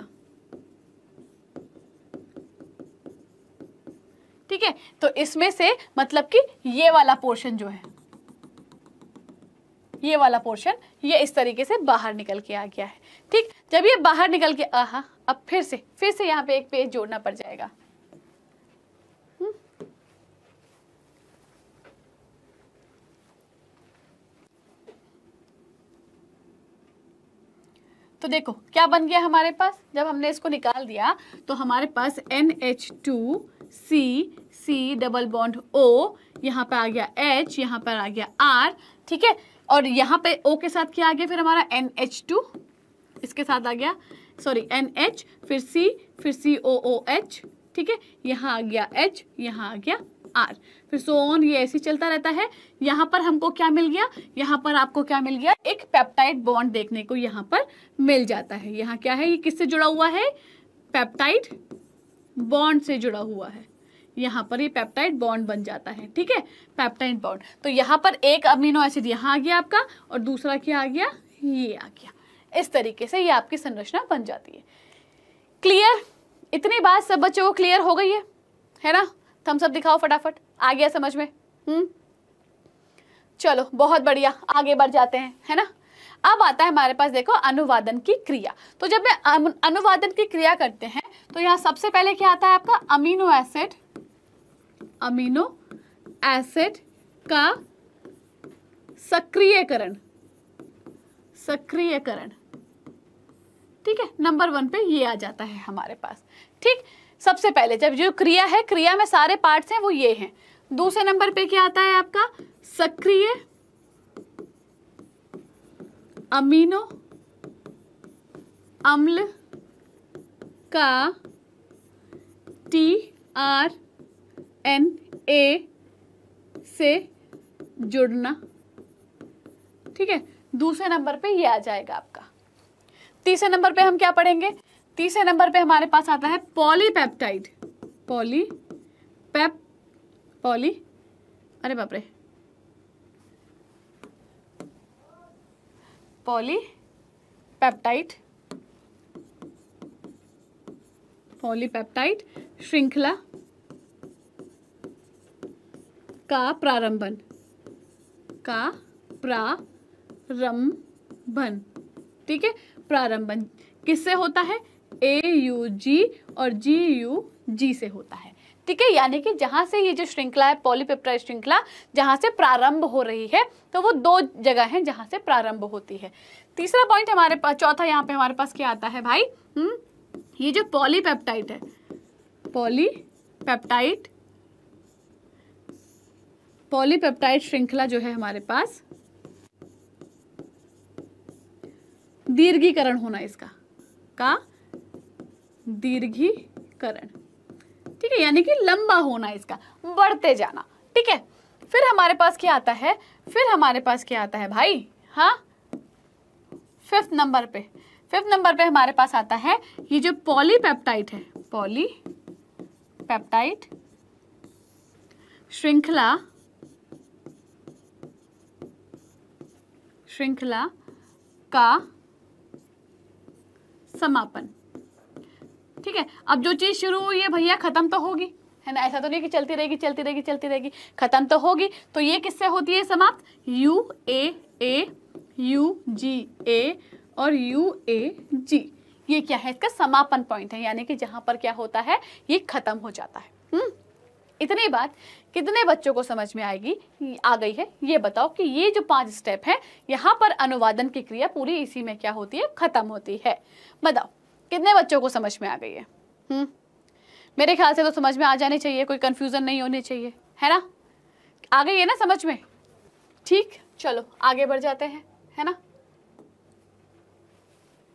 ठीक है तो इसमें से मतलब कि ये वाला पोर्शन जो है ये वाला पोर्शन ये इस तरीके से बाहर निकल के आ गया है ठीक जब ये बाहर निकल के आहा अब फिर से फिर से यहाँ पे एक पेज जोड़ना पड़ जाएगा तो देखो क्या बन गया हमारे पास जब हमने इसको निकाल दिया तो हमारे पास N H two C C double bond O यहाँ पर आ गया एच यहाँ पर आ गया आर ठीक है और यहाँ पे ओ के साथ क्या आ गया फिर हमारा एन एच टू इसके साथ आ गया सॉरी एन एच फिर सी फिर सी ओ ओ एच ठीक है यहाँ आ गया एच यहाँ आ गया आर फिर सो ऑन ये ऐसे चलता रहता है यहाँ पर हमको क्या मिल गया यहाँ पर आपको क्या मिल गया एक पेप्टाइड बॉन्ड देखने को यहाँ पर मिल जाता है यहाँ क्या है ये किससे जुड़ा हुआ है पेप्टाइड बॉन्ड से जुड़ा हुआ है यहाँ पर ये पेप्टाइड बॉन्ड बन जाता है ठीक है पेप्टाइड बॉन्ड तो यहाँ पर एक अमीनो एसिड यहाँ आ गया आपका और दूसरा क्या आ गया ये आ गया इस तरीके से ये आपकी संरचना बन जाती है क्लियर इतनी बात सब बच्चों को क्लियर हो गई है है ना थम्सअप दिखाओ फटाफट आ गया समझ में हम्म चलो बहुत बढ़िया आगे बढ़ जाते हैं है ना अब आता है हमारे पास देखो अनुवादन की क्रिया तो जब मैं अनुवादन की क्रिया करते हैं तो यहाँ सबसे पहले क्या आता है आपका अमीनो एसिड अमीनो एसिड का सक्रियकरण सक्रियकरण ठीक है नंबर वन पे ये आ जाता है हमारे पास ठीक सबसे पहले जब जो क्रिया है क्रिया में सारे पार्ट्स हैं वो ये हैं दूसरे नंबर पे क्या आता है आपका सक्रिय अमीनो अम्ल का टी आर एन ए से जुड़ना ठीक है दूसरे नंबर पे ये आ जाएगा आपका तीसरे नंबर पे हम क्या पढ़ेंगे तीसरे नंबर पे हमारे पास आता है पॉलीपेप्टाइड पॉली पैप पॉली अरे पॉली रे पॉली पैप्टाइड पॉलीपेप्टाइड श्रृंखला का प्रारंभन का प्रारंभन ठीक है प्रारंभन किससे होता है ए यू जी और जी यू जी से होता है ठीक है यानी कि जहां से ये जो श्रृंखला है पॉलीपेप्टाइड श्रृंखला जहां से प्रारंभ हो रही है तो वो दो जगह हैं जहां से प्रारंभ होती है तीसरा पॉइंट हमारे पास चौथा यहाँ पे हमारे पास क्या आता है भाई हम्म ये जो पॉलीपेप्टाइड है पॉलीपेप्टाइड पॉलीपेप्टाइड श्रृंखला जो है हमारे पास दीर्घीकरण होना इसका का दीर्घीकरण ठीक है यानी कि लंबा होना इसका बढ़ते जाना ठीक है फिर हमारे पास क्या आता है फिर हमारे पास क्या आता है भाई हाँ फिफ्थ नंबर पे फिफ्थ नंबर पे हमारे पास आता है ये जो पॉलीपेप्टाइट है पॉली पेप्टाइट श्रृंखला श्रृंखला का समापन ठीक है अब जो चीज़ शुरू हुई है भैया ख़त्म तो होगी है ना ऐसा तो नहीं कि चलती रहेगी चलती रहेगी चलती रहेगी ख़त्म तो होगी तो ये किससे होती है समाप्त यू ए ए यू जी ए और यू ए जी ये क्या है इसका समापन पॉइंट है यानी कि जहां पर क्या होता है ये ख़त्म हो जाता है हम्म इतनी बात कितने बच्चों को समझ में आएगी आ गई है ये बताओ कि ये जो पांच स्टेप है यहाँ पर अनुवादन की क्रिया पूरी इसी में क्या होती है ख़त्म होती है बताओ कितने बच्चों को समझ में आ गई है हुँ? हम्म? मेरे ख्याल से तो समझ में आ जानी चाहिए कोई कन्फ्यूज़न नहीं होनी चाहिए है ना आ गई है ना समझ में ठीक चलो आगे बढ़ जाते हैं है ना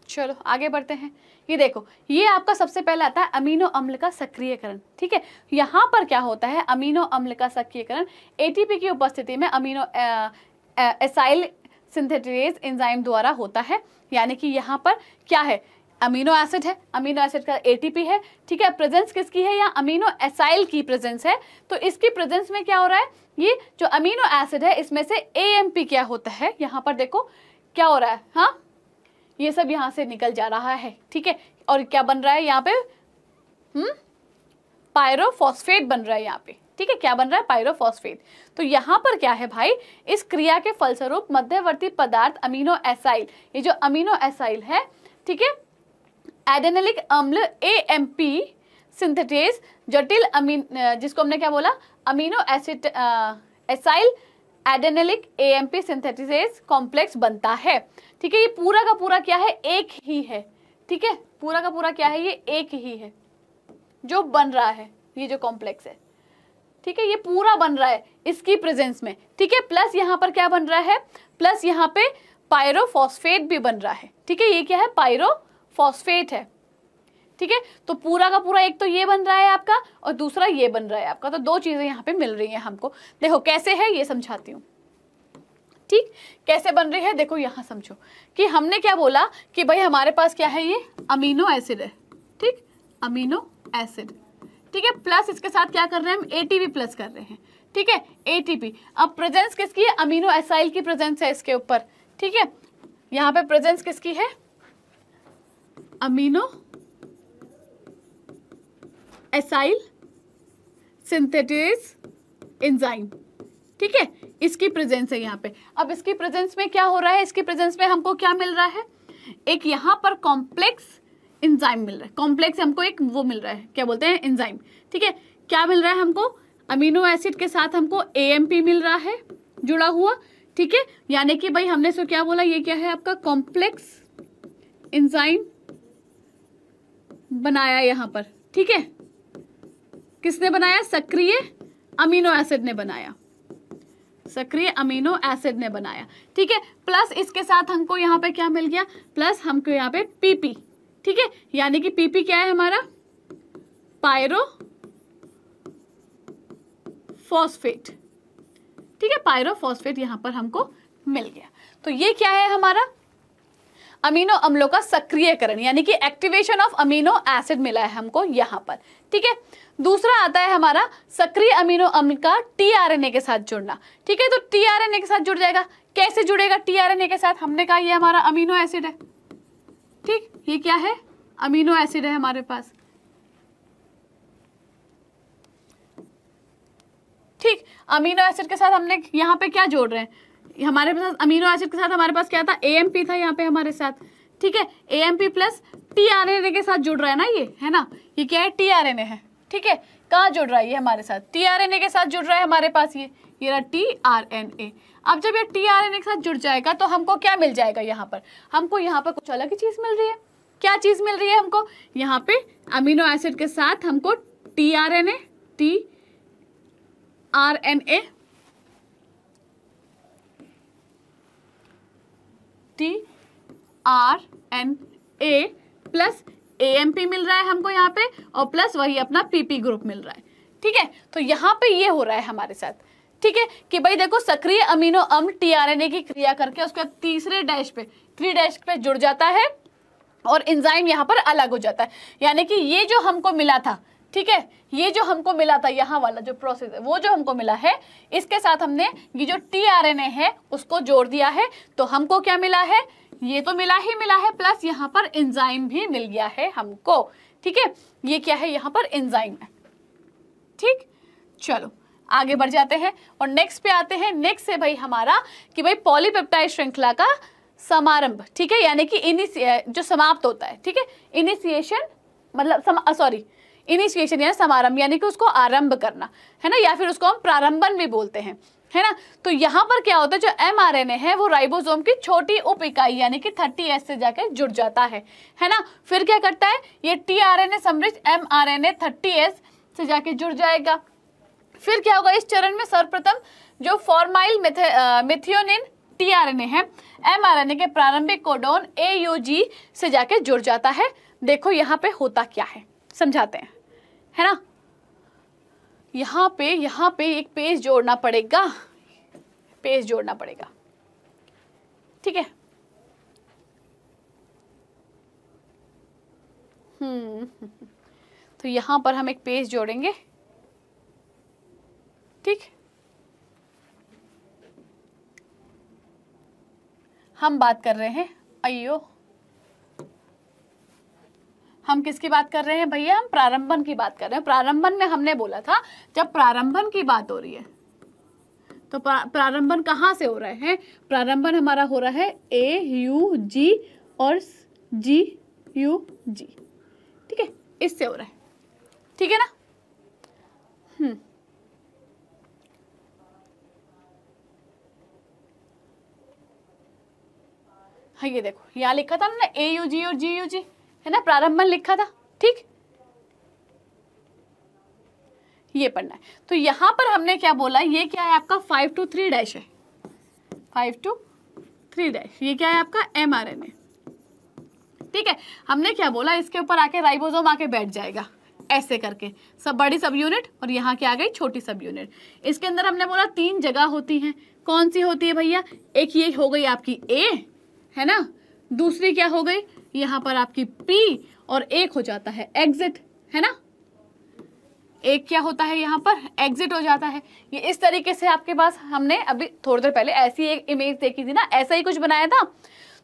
चलो आगे बढ़ते हैं ये देखो ये आपका सबसे पहले आता है अमीनो अम्ल का सक्रियकरण ठीक है यहाँ पर क्या होता है अमीनो अम्ल का सक्रियकरण एटीपी की उपस्थिति में अमीनो एसाइल सिंथेटिलेज एंजाइम द्वारा होता है यानी कि यहाँ पर क्या है अमीनो एसिड है अमीनो एसिड का एटीपी है ठीक है प्रेजेंस किसकी है या अमीनो एसाइल की प्रेजेंस है तो इसकी प्रेजेंस में क्या हो रहा है ये जो अमीनो एसिड है इसमें से एएमपी क्या होता है यहाँ पर देखो क्या हो रहा है हाँ ये सब यहाँ से निकल जा रहा है ठीक है और क्या बन रहा है यहाँ पे हम्म पायरोफॉस्फेट बन रहा है यहाँ पे ठीक है क्या बन रहा है पायरोफॉस्फेट तो यहाँ पर क्या है भाई इस क्रिया के फलस्वरूप मध्यवर्ती पदार्थ अमीनो एसाइल ये जो अमीनो एसाइल है ठीक है एडेनलिक अम्ल ए एम पी सिंथेटेज जटिल अमीन जिसको हमने क्या बोला amino acid acyl adenylic P synthetase complex बनता है ठीक है ये पूरा का पूरा क्या है एक ही है ठीक है पूरा का पूरा क्या है ये एक ही है जो बन रहा है ये जो कॉम्प्लेक्स है ठीक है ये पूरा बन रहा है इसकी प्रेजेंस में ठीक है प्लस यहाँ पर क्या बन रहा है प्लस यहाँ पे पायरोफॉस्फेट भी बन रहा है ठीक है ये क्या है पायरो फॉस्फेट है ठीक है तो पूरा का पूरा एक तो ये बन रहा है आपका और दूसरा ये बन रहा है आपका तो दो चीज़ें यहाँ पे मिल रही हैं हमको देखो कैसे है ये समझाती हूँ ठीक कैसे बन रही है देखो यहाँ समझो कि हमने क्या बोला कि भाई हमारे पास क्या है ये अमीनो एसिड है ठीक अमीनो एसिड ठीक है प्लस इसके साथ क्या कर रहे हैं हम एटीपी प्लस कर रहे हैं ठीक है एटीपी अब प्रेजेंस किसकी है अमीनो एसाइल की प्रेजेंस है इसके ऊपर ठीक है यहाँ पे प्रेजेंस किसकी है अमीनो एसाइल सिंथेटिस एंजाइम ठीक है इसकी प्रेजेंस है यहाँ पे अब इसकी प्रेजेंस में क्या हो रहा है इसकी प्रेजेंस में हमको क्या मिल रहा है एक यहाँ पर कॉम्प्लेक्स इंजाइम मिल रहा है कॉम्प्लेक्स हमको एक वो मिल रहा है क्या बोलते हैं इंजाइम ठीक है क्या मिल रहा है हमको अमीनो एसिड के साथ हमको ए मिल रहा है जुड़ा हुआ ठीक है यानी कि भाई हमने सो क्या बोला ये क्या है आपका कॉम्प्लेक्स इंजाइम बनाया यहाँ पर ठीक है किसने बनाया सक्रिय अमीनो एसिड ने बनाया सक्रिय अमीनो एसिड ने बनाया ठीक है प्लस इसके साथ हमको यहाँ पे क्या मिल गया प्लस हमको यहाँ पे पीपी ठीक है यानी कि पीपी क्या है हमारा पायरो फॉस्फेट ठीक है पायरो फॉस्फेट यहाँ पर हमको मिल गया तो ये क्या है हमारा अमीनो अम्लों का सक्रियकरण यानी कि एक्टिवेशन ऑफ अमीनो एसिड मिला है हमको यहाँ पर ठीक है दूसरा आता है हमारा सक्रिय अमीनो अम्ल का टीआरएनए के साथ जुड़ना ठीक है तो टीआरएनए के साथ जुड़ जाएगा कैसे जुड़ेगा टीआरएनए के साथ हमने कहा ये हमारा अमीनो एसिड है ठीक ये क्या है अमीनो एसिड है हमारे पास ठीक अमीनो एसिड के साथ हमने यहाँ पे क्या जोड़ रहे हैं हमारे पास अमीनो एसिड के साथ हमारे पास क्या था ए था यहाँ पे हमारे साथ ठीक है A M P plus T R N A के साथ जुड़ रहा है ना ये है ना ये क्या है टी आर एन ए है ठीक है कहाँ जुड़ रहा है ये हमारे साथ टी आर एन ए के साथ जुड़ रहा है हमारे पास ये ये रहा टी आर एन ए अब जब ये टी आर एन ए के साथ जुड़ जाएगा तो हमको क्या मिल जाएगा यहाँ पर हमको यहाँ पर कुछ अलग ही चीज़ मिल रही है क्या चीज़ मिल रही है हमको यहाँ पे अमीनो एसिड के साथ हमको T R N A T R N A T R N A plus A M P मिल रहा है हमको यहाँ पे और प्लस वही अपना पी पी ग्रुप मिल रहा है ठीक है तो यहाँ पे ये हो रहा है हमारे साथ ठीक है कि भाई देखो सक्रिय अमीनो एन ए की क्रिया करके उसके बाद तीसरे डैश पे थ्री डैश पे जुड़ जाता है और इंजाइम यहाँ पर अलग हो जाता है यानी कि ये जो हमको मिला था ठीक है ये जो हमको मिला था यहाँ वाला जो प्रोसेस है वो जो हमको मिला है इसके साथ हमने ये जो टी आर एन ए है उसको जोड़ दिया है तो हमको क्या मिला है ये तो मिला ही मिला है प्लस यहाँ पर एंजाइम भी मिल गया है हमको ठीक है ये क्या है यहाँ पर एंजाइम है ठीक चलो आगे बढ़ जाते हैं और नेक्स्ट पे आते हैं नेक्स्ट है भाई हमारा कि भाई पॉलीपेप्टाइड श्रृंखला का समारंभ ठीक है यानी कि इनिशिए जो समाप्त होता है ठीक है इनिशिएशन मतलब सॉरी सम, इनिशिएशन या समारंभ यानी कि उसको आरंभ करना है ना या फिर उसको हम प्रारंभन भी बोलते हैं है ना तो यहाँ पर क्या होता है जो एम आर एन ए है वो राइबोसोम की छोटी उप इकाई यानी कि थर्टी एस से जाके जुड़ जाता है है ना फिर क्या करता है ये टी आर एन ए समृद्ध M R N A thirty S से जाके जुड़ जाएगा फिर क्या होगा इस चरण में सर्वप्रथम जो formyl methionine T R N A है एम आर एन ए के प्रारंभिक कोडोन ए यू जी से जाके जुड़ जाता है देखो यहाँ पे होता क्या है समझाते हैं है ना यहां पे यहां पे एक पेज जोड़ना पड़ेगा पेज जोड़ना पड़ेगा ठीक है हम्म तो यहां पर हम एक पेज जोड़ेंगे ठीक हम बात कर रहे हैं अयो हम किसकी बात कर रहे हैं भैया हम प्रारंभन की बात कर रहे हैं प्रारंभन में हमने बोला था जब प्रारंभन की बात हो रही है तो प्रारंभन कहाँ से हो रहे हैं प्रारंभन हमारा हो रहा है ए यू जी और जी यू जी ठीक है इससे हो रहा है ठीक है ना हम्म हाँ ये देखो यहाँ लिखा था ना ए यू जी और जी यू जी है ना प्रारंभ में लिखा था ठीक ये पढ़ना है तो यहां पर हमने क्या बोला ये क्या है आपका फाइव टू थ्री डैश है फाइव टू थ्री डैश ये क्या है आपका एम आर एन ए ठीक है हमने क्या बोला इसके ऊपर आके राइबोसोम आके बैठ जाएगा ऐसे करके सब बड़ी सब यूनिट और यहाँ क्या आ गई छोटी सब यूनिट इसके अंदर हमने बोला तीन जगह होती हैं कौन सी होती है भैया एक ये हो गई आपकी ए है ना दूसरी क्या हो गई यहाँ पर आपकी पी और एक हो जाता है एग्जिट है ना एक क्या होता है यहाँ पर एग्जिट हो जाता है ये इस तरीके से आपके पास हमने अभी थोड़ी देर पहले ऐसी एक इमेज देखी थी ना ऐसा ही कुछ बनाया था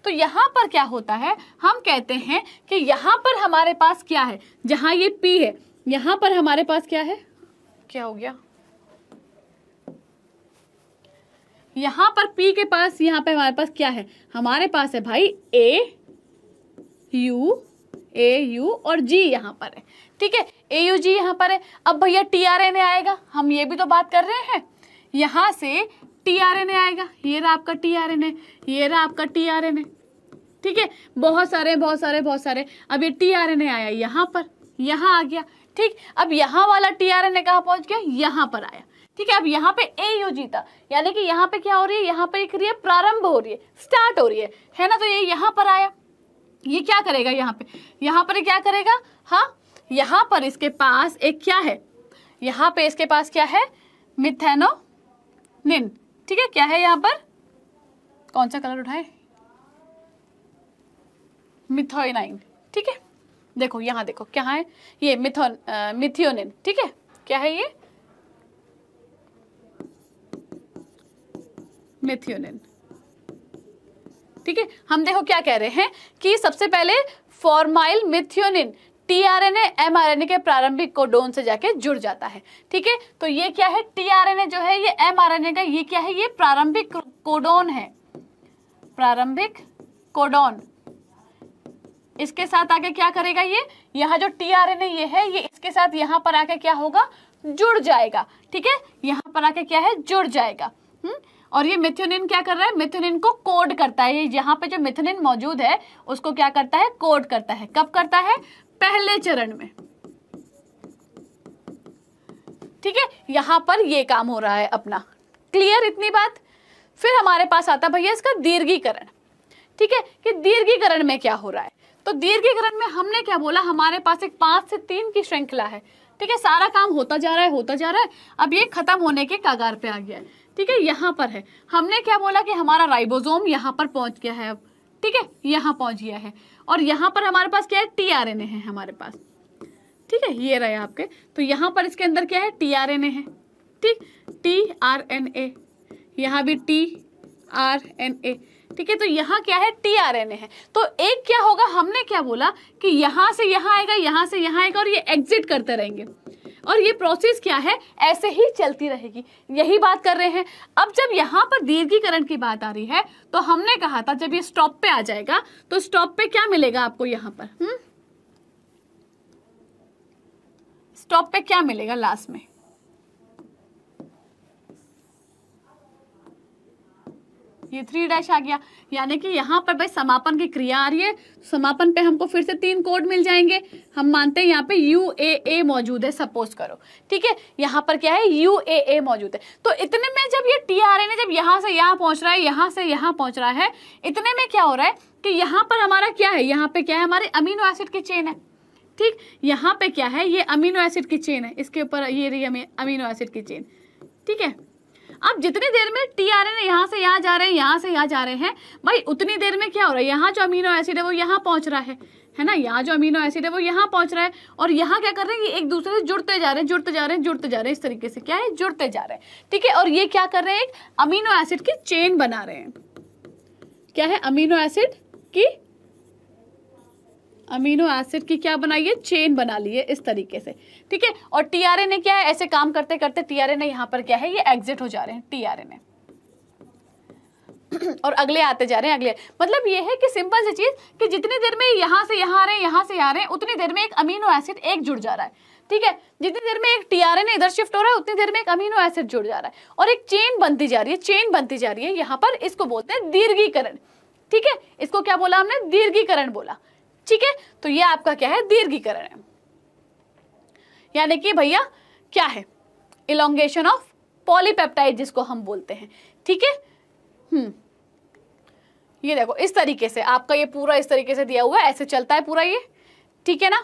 तो यहाँ पर क्या होता है हम कहते हैं कि यहाँ पर हमारे पास क्या है जहाँ ये पी है यहाँ पर हमारे पास क्या है क्या हो गया यहाँ पर पी के पास यहाँ पे हमारे पास क्या है हमारे पास है भाई ए यू ए यू और जी यहाँ पर है ठीक है ए यू जी यहाँ पर है अब भैया टी आर एन ए आएगा हम ये भी तो बात कर रहे हैं यहाँ से टी आर एन ए आएगा ये रहा आपका टी आर एन ए ये रहा आपका टी आर एन ए ठीक है बहुत सारे बहुत सारे बहुत सारे अब ये टी आर एन ए आया यहाँ पर यहाँ आ गया ठीक अब यहाँ वाला टी आर एन ए कहाँ पहुँच गया यहाँ पर आया ठीक है अब यहाँ पे ए यू था यानी कि यहाँ पे क्या हो रही है यहाँ पे एक प्रारंभ हो रही है स्टार्ट हो रही है है ना तो ये यहाँ पर आया ये क्या करेगा यहाँ पे यहाँ पर क्या करेगा हाँ यहाँ पर इसके पास एक क्या है यहाँ पे इसके पास क्या है निन ठीक है क्या है यहाँ पर कौन सा कलर उठाए मिथोइनाइन ठीक है देखो यहाँ देखो क्या है ये मिथोन मिथियोनिन ठीक है क्या है ये मिथियोनिन ठीक है हम देखो क्या कह रहे हैं कि सबसे पहले फॉर्माइल मिथ्योनिन टीआरएनए एमआरएनए के प्रारंभिक कोडोन से जाके जुड़ जाता है ठीक है तो ये क्या है टीआरएनए जो है ये एमआरएनए का ये क्या है ये प्रारंभिक कोडोन है प्रारंभिक कोडोन इसके साथ आगे क्या करेगा ये यहाँ जो टीआरएनए ये है ये इसके साथ यहाँ पर आके क्या होगा जुड़ जाएगा ठीक है यहाँ पर आके क्या है जुड़ जाएगा हुँ? हम्म? और ये मिथ्योनिन क्या कर रहा है मिथ्योनिन को कोड करता है यहाँ पे जो मिथ्योनिन मौजूद है उसको क्या करता है कोड करता है कब करता है पहले चरण में ठीक है यहाँ पर ये काम हो रहा है अपना क्लियर इतनी बात फिर हमारे पास आता भैया इसका दीर्घीकरण ठीक है कि दीर्घीकरण में क्या हो रहा है तो दीर्घीकरण में हमने क्या बोला हमारे पास एक पांच से तीन की श्रृंखला है ठीक है सारा काम होता जा रहा है होता जा रहा है अब ये खत्म होने के कागार पे आ गया है ठीक है यहाँ पर है हमने क्या बोला कि हमारा राइबोसोम यहाँ पर पहुँच गया है अब ठीक है यहाँ पहुँच गया है और यहाँ पर हमारे पास क्या है टी आर एन ए है हमारे पास ठीक है ये रहे आपके तो यहाँ पर इसके अंदर क्या है टी आर एन ए है ठीक टी आर एन ए यहाँ भी टी आर एन ए ठीक है तो यहाँ क्या है टी आर एन ए है तो एक क्या होगा हमने क्या बोला कि यहाँ से यहाँ आएगा यहाँ से यहाँ आएगा और ये एग्जिट करते रहेंगे और ये प्रोसेस क्या है ऐसे ही चलती रहेगी यही बात कर रहे हैं अब जब यहाँ पर दीर्घीकरण की बात आ रही है तो हमने कहा था जब ये स्टॉप पे आ जाएगा तो स्टॉप पे क्या मिलेगा आपको यहाँ पर स्टॉप हम्म? पे क्या मिलेगा लास्ट में ये थ्री डैश आ गया यानी कि यहाँ पर भाई समापन की क्रिया आ रही है समापन पे हमको फिर से तीन कोड मिल जाएंगे हम मानते हैं यहाँ पे यू ए ए मौजूद है सपोज करो ठीक है यहाँ पर क्या है यू ए ए मौजूद है तो इतने में जब ये टी आर एन ए जब यहाँ से यहाँ पहुँच रहा है यहाँ से यहाँ पहुँच रहा है इतने में क्या हो रहा है कि यहाँ पर हमारा क्या है यहाँ पे क्या है हमारे अमीनो एसिड की चेन है ठीक यहाँ पे क्या है ये अमीनो एसिड की चेन है इसके ऊपर ये रही अमीनो एसिड की चेन ठीक है आप जितनी देर में टी आर एन यहाँ से यहाँ जा रहे हैं यहाँ से यहाँ जा रहे हैं भाई उतनी देर में क्या हो रहा है यहाँ जो अमीनो एसिड है वो यहाँ पहुँच रहा है है ना यहाँ जो अमीनो एसिड है वो यहाँ पहुँच रहा है और यहाँ क्या कर रहे हैं ये एक दूसरे से जुड़ते जा रहे हैं जुड़ते जा रहे हैं जुड़ते जा रहे हैं इस तरीके से क्या है जुड़ते जा रहे हैं ठीक है और ये क्या कर रहे हैं एक अमीनो एसिड की चेन बना रहे हैं क्या है अमीनो एसिड की अमीनो एसिड की क्या बनाई है चेन बना ली है इस तरीके से ठीक है और टीआरएनए क्या है ऐसे काम करते करते टीआरएनए यहाँ पर क्या है ये एग्जिट हो जा रहे हैं टीआरएनए और अगले आते जा रहे हैं अगले मतलब ये है कि सिंपल सी चीज़ कि जितनी देर में यहाँ से यहाँ आ रहे हैं यहाँ से आ रहे हैं उतनी देर में एक अमीनो एसिड एक जुड़ जा रहा है ठीक है जितनी देर में एक टीआरएनए इधर शिफ्ट हो रहा है उतनी देर में एक अमीनो एसिड जुड़ जा रहा है और एक चेन बनती जा रही है चेन बनती जा रही है यहाँ पर इसको बोलते हैं दीर्घीकरण ठीक है इसको क्या बोला हमने दीर्घीकरण बोला ठीक है तो ये आपका क्या है दीर्घीकरण है यानी कि भैया क्या है इलोंगेशन ऑफ पॉलीपेप्टाइड जिसको हम बोलते हैं ठीक है हम्म ये देखो इस तरीके से आपका ये पूरा इस तरीके से दिया हुआ है ऐसे चलता है पूरा ये ठीक है ना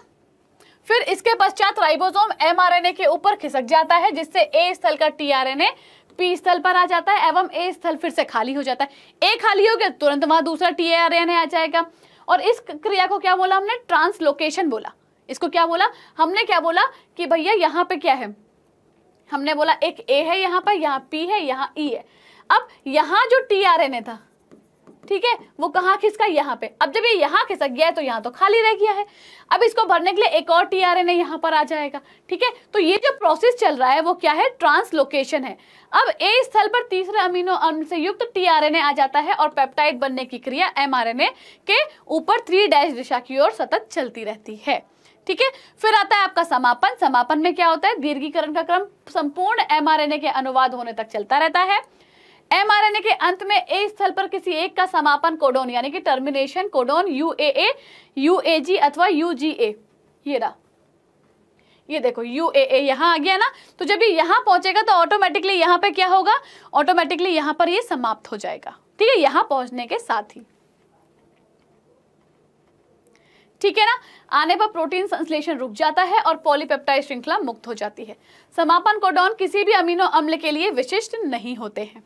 फिर इसके पश्चात राइबोसोम एमआरएनए के ऊपर खिसक जाता है जिससे ए स्थल का टीआरएनए पी स्थल पर आ जाता है एवं ए स्थल फिर से खाली हो जाता है ए खाली हो गया तुरंत वहां दूसरा टीआरएनए आ जाएगा और इस क्रिया को क्या बोला हमने ट्रांसलोकेशन बोला इसको क्या बोला हमने क्या बोला कि भैया यहाँ पे क्या है हमने बोला एक ए है यहाँ पर यहाँ पी है यहाँ ई है अब यहाँ जो टी आर एन ए था ठीक है वो कहाँ खिसका यहाँ पे अब जब ये यहाँ खिसक गया है तो यहाँ तो खाली रह गया है अब इसको भरने के लिए एक और टी आर एन ए यहाँ पर आ जाएगा ठीक है तो ये जो प्रोसेस चल रहा है वो क्या है ट्रांसलोकेशन है अब ए स्थल पर तीसरे अमीनो अम्ल से युक्त टी आर एन ए आ जाता है और पेप्टाइड बनने की क्रिया एम आर एन ए के ऊपर थ्री डैश दिशा की ओर सतत चलती रहती है ठीक है फिर आता है आपका समापन समापन में क्या होता है दीर्घीकरण का क्रम संपूर्ण ए के अनुवाद होने तक चलता रहता है एमआरएनए के अंत में ए स्थल पर किसी एक का समापन कोडोन यानी कि टर्मिनेशन कोडोन यूएए यूएजी अथवा यूजीए ये रहा ये देखो यू ए ए यहाँ आ गया ना तो जब ये पहुंचेगा तो ऑटोमेटिकली यहां पे क्या होगा ऑटोमेटिकली यहां पर ये समाप्त हो जाएगा ठीक है यहां पहुंचने के साथ ही ठीक है ना आने पर प्रोटीन संश्लेषण रुक जाता है और पॉलीपेप्टाइड श्रृंखला मुक्त हो जाती है समापन कोडॉन किसी भी अमीनो अम्ल के लिए विशिष्ट नहीं होते हैं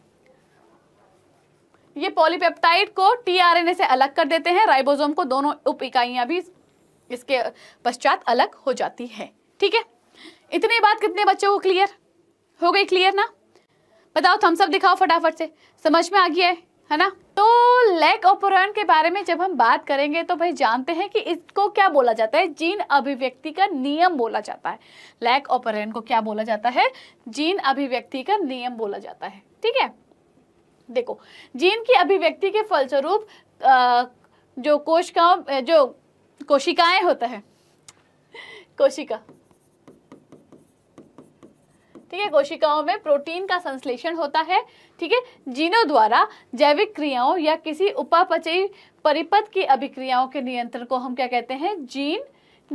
ये पॉलीपेप्टाइड को टीआरएनए से अलग कर देते हैं राइबोसोम को दोनों उप इकाइयां भी इसके पश्चात अलग हो जाती है ठीक है इतनी बात कितने बच्चों को क्लियर हो गई क्लियर ना बताओ अप दिखाओ फटाफट से समझ में आ गया है है ना तो लेक ओपोरॉन के बारे में जब हम बात करेंगे तो भाई जानते हैं कि इसको क्या बोला जाता है जीन अभिव्यक्ति का नियम बोला जाता है लेक ओपोरॉन को क्या बोला जाता है जीन अभिव्यक्ति का नियम बोला जाता है ठीक है देखो जीन की अभिव्यक्ति के फलस्वरूप जो कोशिकाओं जो कोशिकाएं होता है कोशिका ठीक है कोशिकाओं में प्रोटीन का संश्लेषण होता है ठीक है जीनों द्वारा जैविक क्रियाओं या किसी उपापचयी परिपथ की अभिक्रियाओं के नियंत्रण को हम क्या कहते हैं जीन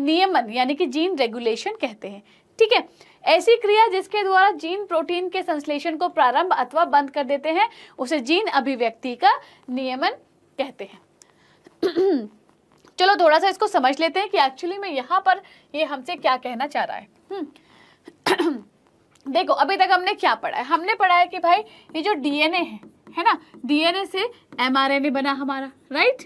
नियमन यानी कि जीन रेगुलेशन कहते हैं ठीक है ऐसी क्रिया जिसके द्वारा जीन प्रोटीन के संश्लेषण को प्रारंभ अथवा बंद कर देते हैं उसे जीन अभिव्यक्ति का नियमन कहते हैं चलो थोड़ा सा इसको समझ लेते हैं कि एक्चुअली में यहाँ पर ये हमसे क्या कहना चाह रहा है हम्म। देखो अभी तक हमने क्या पढ़ा है हमने पढ़ा है कि भाई ये जो डीएनए है है ना डीएनए से एमआरएनए बना हमारा राइट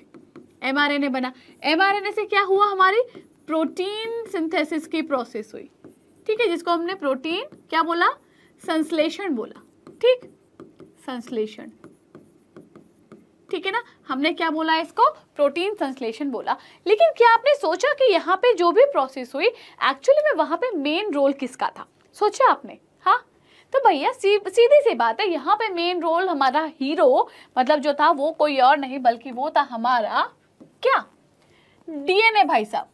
एमआरएनए बना एमआरएनए से क्या हुआ हमारी प्रोटीन सिंथेसिस की प्रोसेस हुई ठीक है जिसको हमने प्रोटीन क्या बोला संश्लेषण बोला ठीक संश्लेषण ठीक है ना हमने क्या बोला इसको प्रोटीन संश्लेषण बोला लेकिन क्या आपने सोचा कि यहाँ पे जो भी प्रोसेस हुई एक्चुअली में वहां पे मेन रोल किसका था सोचा आपने हाँ तो भैया सी, सीधी सी बात है यहाँ पे मेन रोल हमारा हीरो मतलब जो था वो कोई और नहीं बल्कि वो था हमारा क्या डीएनए भाई साहब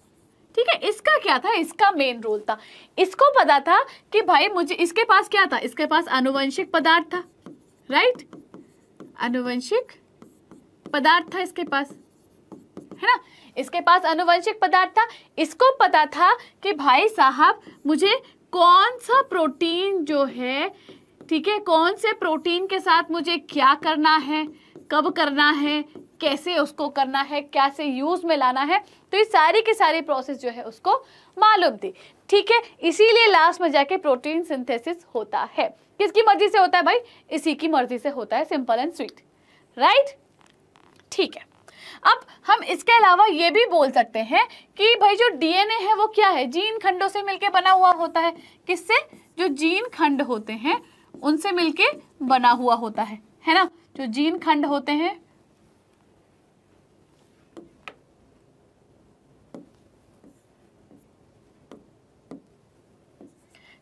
ठीक है इसका क्या था इसका मेन रोल था इसको पता था कि भाई मुझे इसके पास क्या था इसके पास अनुवंशिक पदार्थ था राइट अनुवंशिक पदार्थ था इसके पास है ना इसके पास अनुवंशिक पदार्थ था इसको पता था कि भाई साहब मुझे कौन सा प्रोटीन जो है ठीक है कौन से प्रोटीन के साथ मुझे क्या करना है कब करना है कैसे उसको करना है कैसे यूज़ में लाना है तो ये सारी की सारी प्रोसेस जो है उसको मालूम थी ठीक है इसीलिए लास्ट में जाके प्रोटीन सिंथेसिस होता है किसकी मर्जी से होता है भाई इसी की मर्जी से होता है सिंपल एंड स्वीट राइट ठीक है अब हम इसके अलावा ये भी बोल सकते हैं कि भाई जो डीएनए है वो क्या है जीन खंडों से मिलके बना हुआ होता है किससे जो जीन खंड होते हैं उनसे मिलके बना हुआ होता है है ना जो जीन खंड होते हैं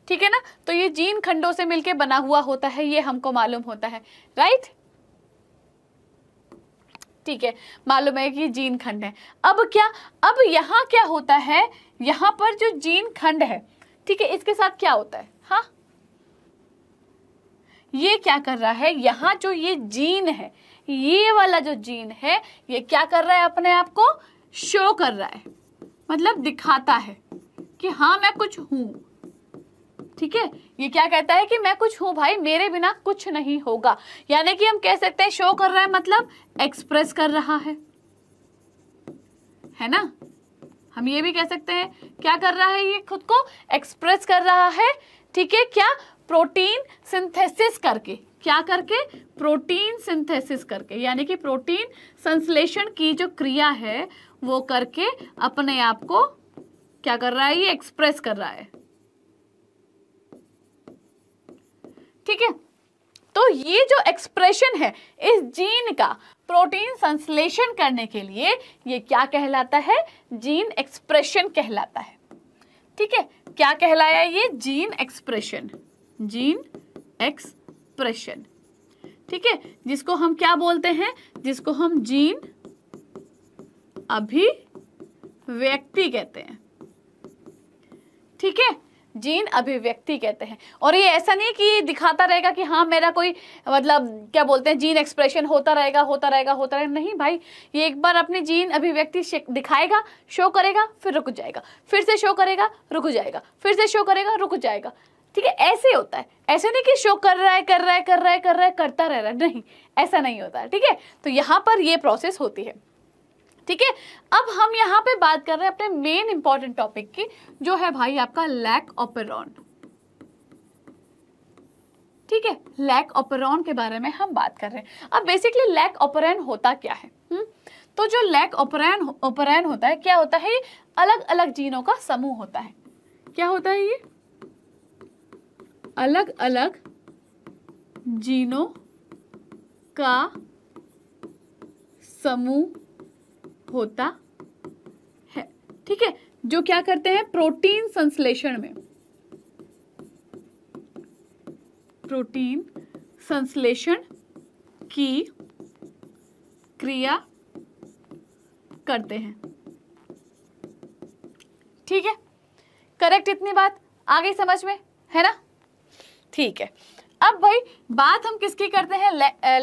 ठीक है ना तो ये जीन खंडों से मिलके बना हुआ होता है ये हमको मालूम होता है राइट ठीक है मालूम है कि जीन खंड है अब क्या अब यहाँ क्या होता है यहां पर जो जीन खंड है ठीक है इसके साथ क्या होता है हा ये क्या कर रहा है यहां जो ये जीन है ये वाला जो जीन है ये क्या कर रहा है अपने आप को शो कर रहा है मतलब दिखाता है कि हाँ मैं कुछ हूं ठीक है ये क्या कहता है कि मैं कुछ हूं भाई मेरे बिना कुछ नहीं होगा यानी कि हम कह सकते हैं शो कर रहा है मतलब एक्सप्रेस कर रहा है है ना हम ये भी कह सकते हैं क्या कर रहा है ये खुद को एक्सप्रेस कर रहा है ठीक है क्या प्रोटीन सिंथेसिस करके क्या करके प्रोटीन सिंथेसिस करके यानी कि प्रोटीन संश्लेषण की जो क्रिया है वो करके अपने आप को क्या कर रहा है ये एक्सप्रेस कर रहा है ठीक है तो ये जो एक्सप्रेशन है इस जीन का प्रोटीन संश्लेषण करने के लिए ये क्या कहलाता है जीन एक्सप्रेशन कहलाता है ठीक है क्या कहलाया ये जीन एक्सप्रेशन जीन एक्सप्रेशन ठीक है जिसको हम क्या बोलते हैं जिसको हम जीन अभिव्यक्ति कहते हैं ठीक है जीन अभिव्यक्ति कहते हैं और ये ऐसा नहीं कि दिखाता रहेगा कि हाँ मेरा कोई मतलब क्या बोलते हैं जीन एक्सप्रेशन होता रहेगा होता रहेगा होता रहेगा नहीं भाई ये एक बार अपनी जीन अभिव्यक्ति दिखाएगा शो करेगा फिर रुक जाएगा फिर से शो करेगा रुक जाएगा फिर से शो करेगा रुक जाएगा ठीक है ऐसे होता है ऐसे नहीं कि शो कर रहा है कर रहा है कर रहा है कर रहा है करता रह रहा है नहीं ऐसा नहीं होता है ठीक है तो यहाँ पर ये प्रोसेस होती है ठीक है अब हम यहाँ पे बात कर रहे हैं अपने मेन इंपॉर्टेंट टॉपिक की जो है भाई आपका लैक ऑपरॉन ठीक है लैक ऑपरॉन के बारे में हम बात कर रहे हैं अब बेसिकली लैक ऑपरैन होता क्या है हुँ? हम्म? तो जो लैक ऑपरैन ऑपरैन होता है क्या होता है ये अलग अलग जीनों का समूह होता है क्या होता है ये अलग अलग जीनों का समूह होता है ठीक है जो क्या करते हैं प्रोटीन संश्लेषण में प्रोटीन संश्लेषण की क्रिया करते हैं ठीक है करेक्ट इतनी बात आ गई समझ में है ना ठीक है अब भाई बात हम किसकी करते हैं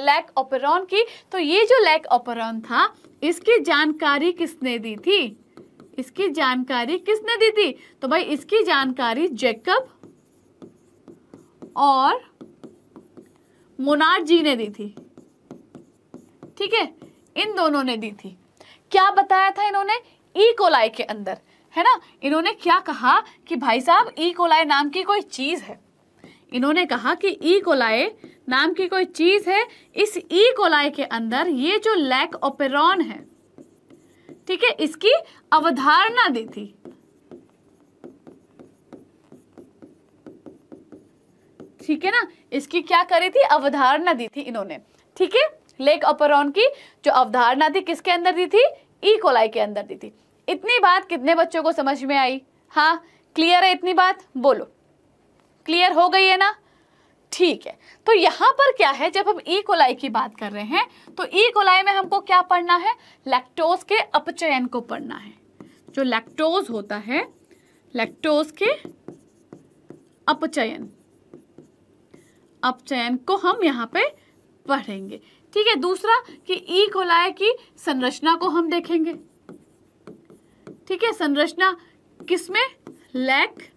लैक ओपेरॉन की तो ये जो लैक ओपेरॉन था इसकी जानकारी किसने दी थी इसकी जानकारी किसने दी थी तो भाई इसकी जानकारी जेकब और मोनार जी ने दी थी ठीक है इन दोनों ने दी थी क्या बताया था इन्होंने ई कोलाई के अंदर है ना इन्होंने क्या कहा कि भाई साहब ई कोलाई नाम की कोई चीज़ है इन्होंने कहा कि ई कोलाए नाम की कोई चीज़ है इस ई कोलाए के अंदर ये जो लैक ओपेरॉन है ठीक है इसकी अवधारणा दी थी ठीक है ना इसकी क्या करी थी अवधारणा दी थी इन्होंने ठीक है लेक ओपेरॉन की जो अवधारणा थी किसके अंदर दी थी ई कोलाई के अंदर दी थी इतनी बात कितने बच्चों को समझ में आई हाँ क्लियर है इतनी बात बोलो क्लियर हो गई है ना ठीक है तो यहां पर क्या है जब हम ई e कोलाई की बात कर रहे हैं तो ई e कोलाई में हमको क्या पढ़ना है लैक्टोज के अपचयन को पढ़ना है जो लैक्टोज होता है लैक्टोज के अपचयन अपचयन को हम यहां पे पढ़ेंगे ठीक है दूसरा कि ई e कोलाई की संरचना को हम देखेंगे ठीक है संरचना किसमें लैक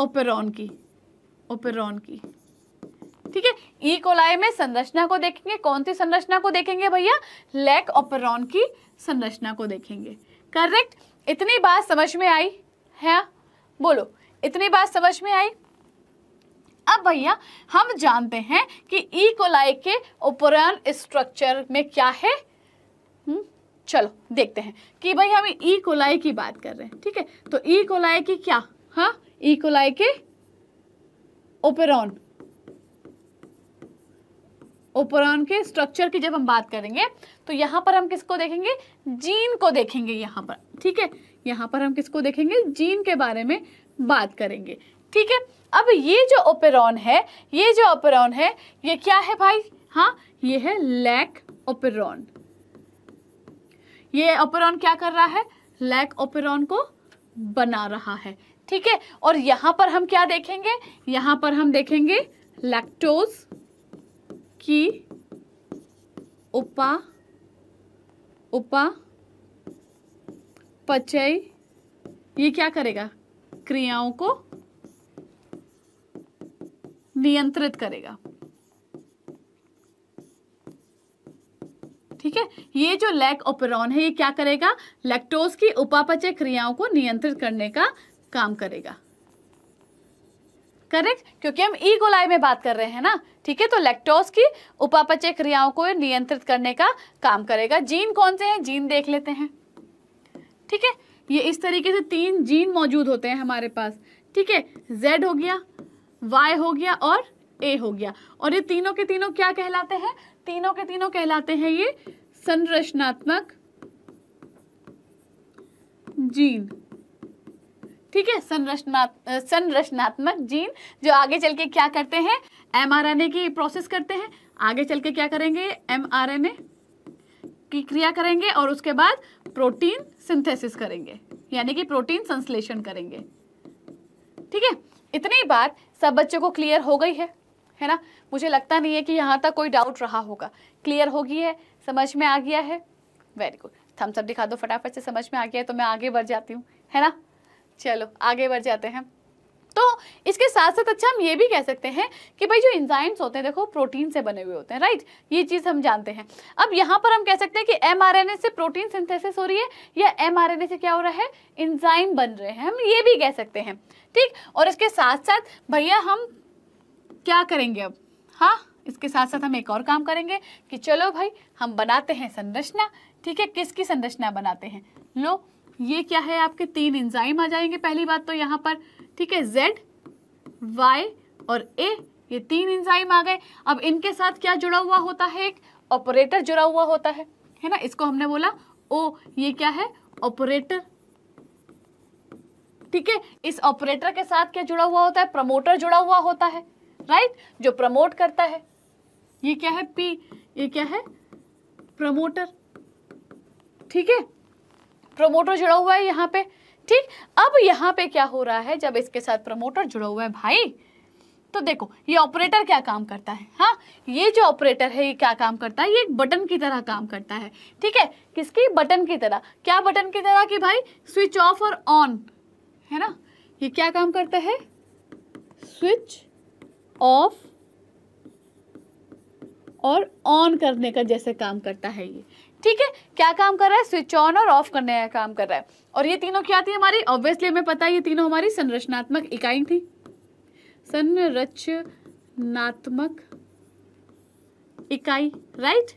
ओपेरॉन की ओपेरॉन की ठीक है ई कोलाई में संरचना को देखेंगे कौन सी संरचना को देखेंगे भैया लेक ओपेरॉन की संरचना को देखेंगे करेक्ट इतनी बात समझ में आई है बोलो इतनी बात समझ में आई अब भैया हम जानते हैं कि ई कोलाई के ओपेरॉन स्ट्रक्चर में क्या है हम्म, चलो देखते हैं कि भाई हम ई कोलाई की बात कर रहे हैं ठीक है तो ई कोलाई की क्या हाँ इकोलाई के ओपेरॉन ओपेरॉन के स्ट्रक्चर की जब हम बात करेंगे तो यहां पर हम किसको देखेंगे जीन को देखेंगे यहां पर ठीक है यहां पर हम किसको देखेंगे जीन के बारे में बात करेंगे ठीक है अब ये जो ओपेरॉन है ये जो ओपेरॉन है ये क्या है भाई हाँ ये है लैक ओपेरॉन ये ओपेरॉन क्या कर रहा है लैक ओपेरॉन को बना रहा है ठीक है और यहां पर हम क्या देखेंगे यहां पर हम देखेंगे लैक्टोज की उपा उपा पचय ये क्या करेगा क्रियाओं को नियंत्रित करेगा ठीक है ये जो लैक ओपेरॉन है ये क्या करेगा लैक्टोज की उपापचय क्रियाओं को नियंत्रित करने का काम करेगा करेक्ट क्योंकि हम ई गोलाई में बात कर रहे हैं ना ठीक है तो लेक्टोज की उपापचय क्रियाओं को नियंत्रित करने का काम करेगा जीन कौन से हैं जीन देख लेते हैं ठीक है ये इस तरीके से तीन जीन मौजूद होते हैं हमारे पास ठीक है जेड हो गया वाई हो गया और ए हो गया और ये तीनों के तीनों क्या कहलाते हैं तीनों के तीनों कहलाते हैं ये संरचनात्मक जीन ठीक है संरचना संरचनात्मक जीन जो आगे चल के क्या करते हैं एम की प्रोसेस करते हैं आगे चल के क्या करेंगे एम की क्रिया करेंगे और उसके बाद प्रोटीन सिंथेसिस करेंगे यानी कि प्रोटीन संश्लेषण करेंगे ठीक है इतनी बात सब बच्चों को क्लियर हो गई है है ना मुझे लगता नहीं है कि यहाँ तक कोई डाउट रहा होगा क्लियर हो गई है समझ में आ गया है वेरी गुड थम्सअप दिखा दो फटाफट से समझ में आ गया है तो मैं आगे बढ़ जाती हूँ है ना चलो आगे बढ़ जाते हैं तो इसके साथ साथ अच्छा हम ये भी कह सकते हैं कि भाई जो इंजाइम्स होते हैं देखो प्रोटीन से बने हुए होते हैं राइट ये चीज़ हम जानते हैं अब यहाँ पर हम कह सकते हैं कि एमआरएनए से प्रोटीन सिंथेसिस हो रही है या एमआरएनए से क्या हो रहा है इंजाइम बन रहे हैं हम ये भी कह सकते हैं ठीक और इसके साथ साथ भैया हम क्या करेंगे अब हाँ इसके साथ साथ हम एक और काम करेंगे कि चलो भाई हम बनाते हैं संरचना ठीक है किसकी संरचना बनाते हैं लो ये क्या है आपके तीन इंजाइम आ जाएंगे पहली बात तो यहाँ पर ठीक है जेड वाई और ए ये तीन इंजाइम आ गए अब इनके साथ क्या जुड़ा हुआ होता है एक ऑपरेटर जुड़ा हुआ होता है है ना इसको हमने बोला ओ ये क्या है ऑपरेटर ठीक है इस ऑपरेटर के साथ क्या जुड़ा हुआ होता है प्रमोटर जुड़ा हुआ होता है राइट जो प्रमोट करता है ये क्या है पी ये क्या है प्रमोटर ठीक है प्रमोटर जुड़ा हुआ है यहाँ पे ठीक अब यहाँ पे क्या हो रहा है जब इसके साथ प्रमोटर जुड़ा हुआ है भाई तो देखो ये ऑपरेटर क्या काम करता है हाँ ये जो ऑपरेटर है ये क्या काम करता है ये एक बटन की तरह काम करता है ठीक है किसकी बटन की तरह क्या बटन की तरह कि भाई स्विच ऑफ और ऑन है ना ये क्या काम करता है स्विच ऑफ और ऑन करने का जैसे काम करता है ये ठीक है क्या काम कर रहा है स्विच ऑन और ऑफ करने का काम कर रहा है और ये तीनों क्या थी हमारी ऑब्वियसली हमें पता है ये तीनों हमारी संरचनात्मक इकाई थी संरचनात्मक इकाई राइट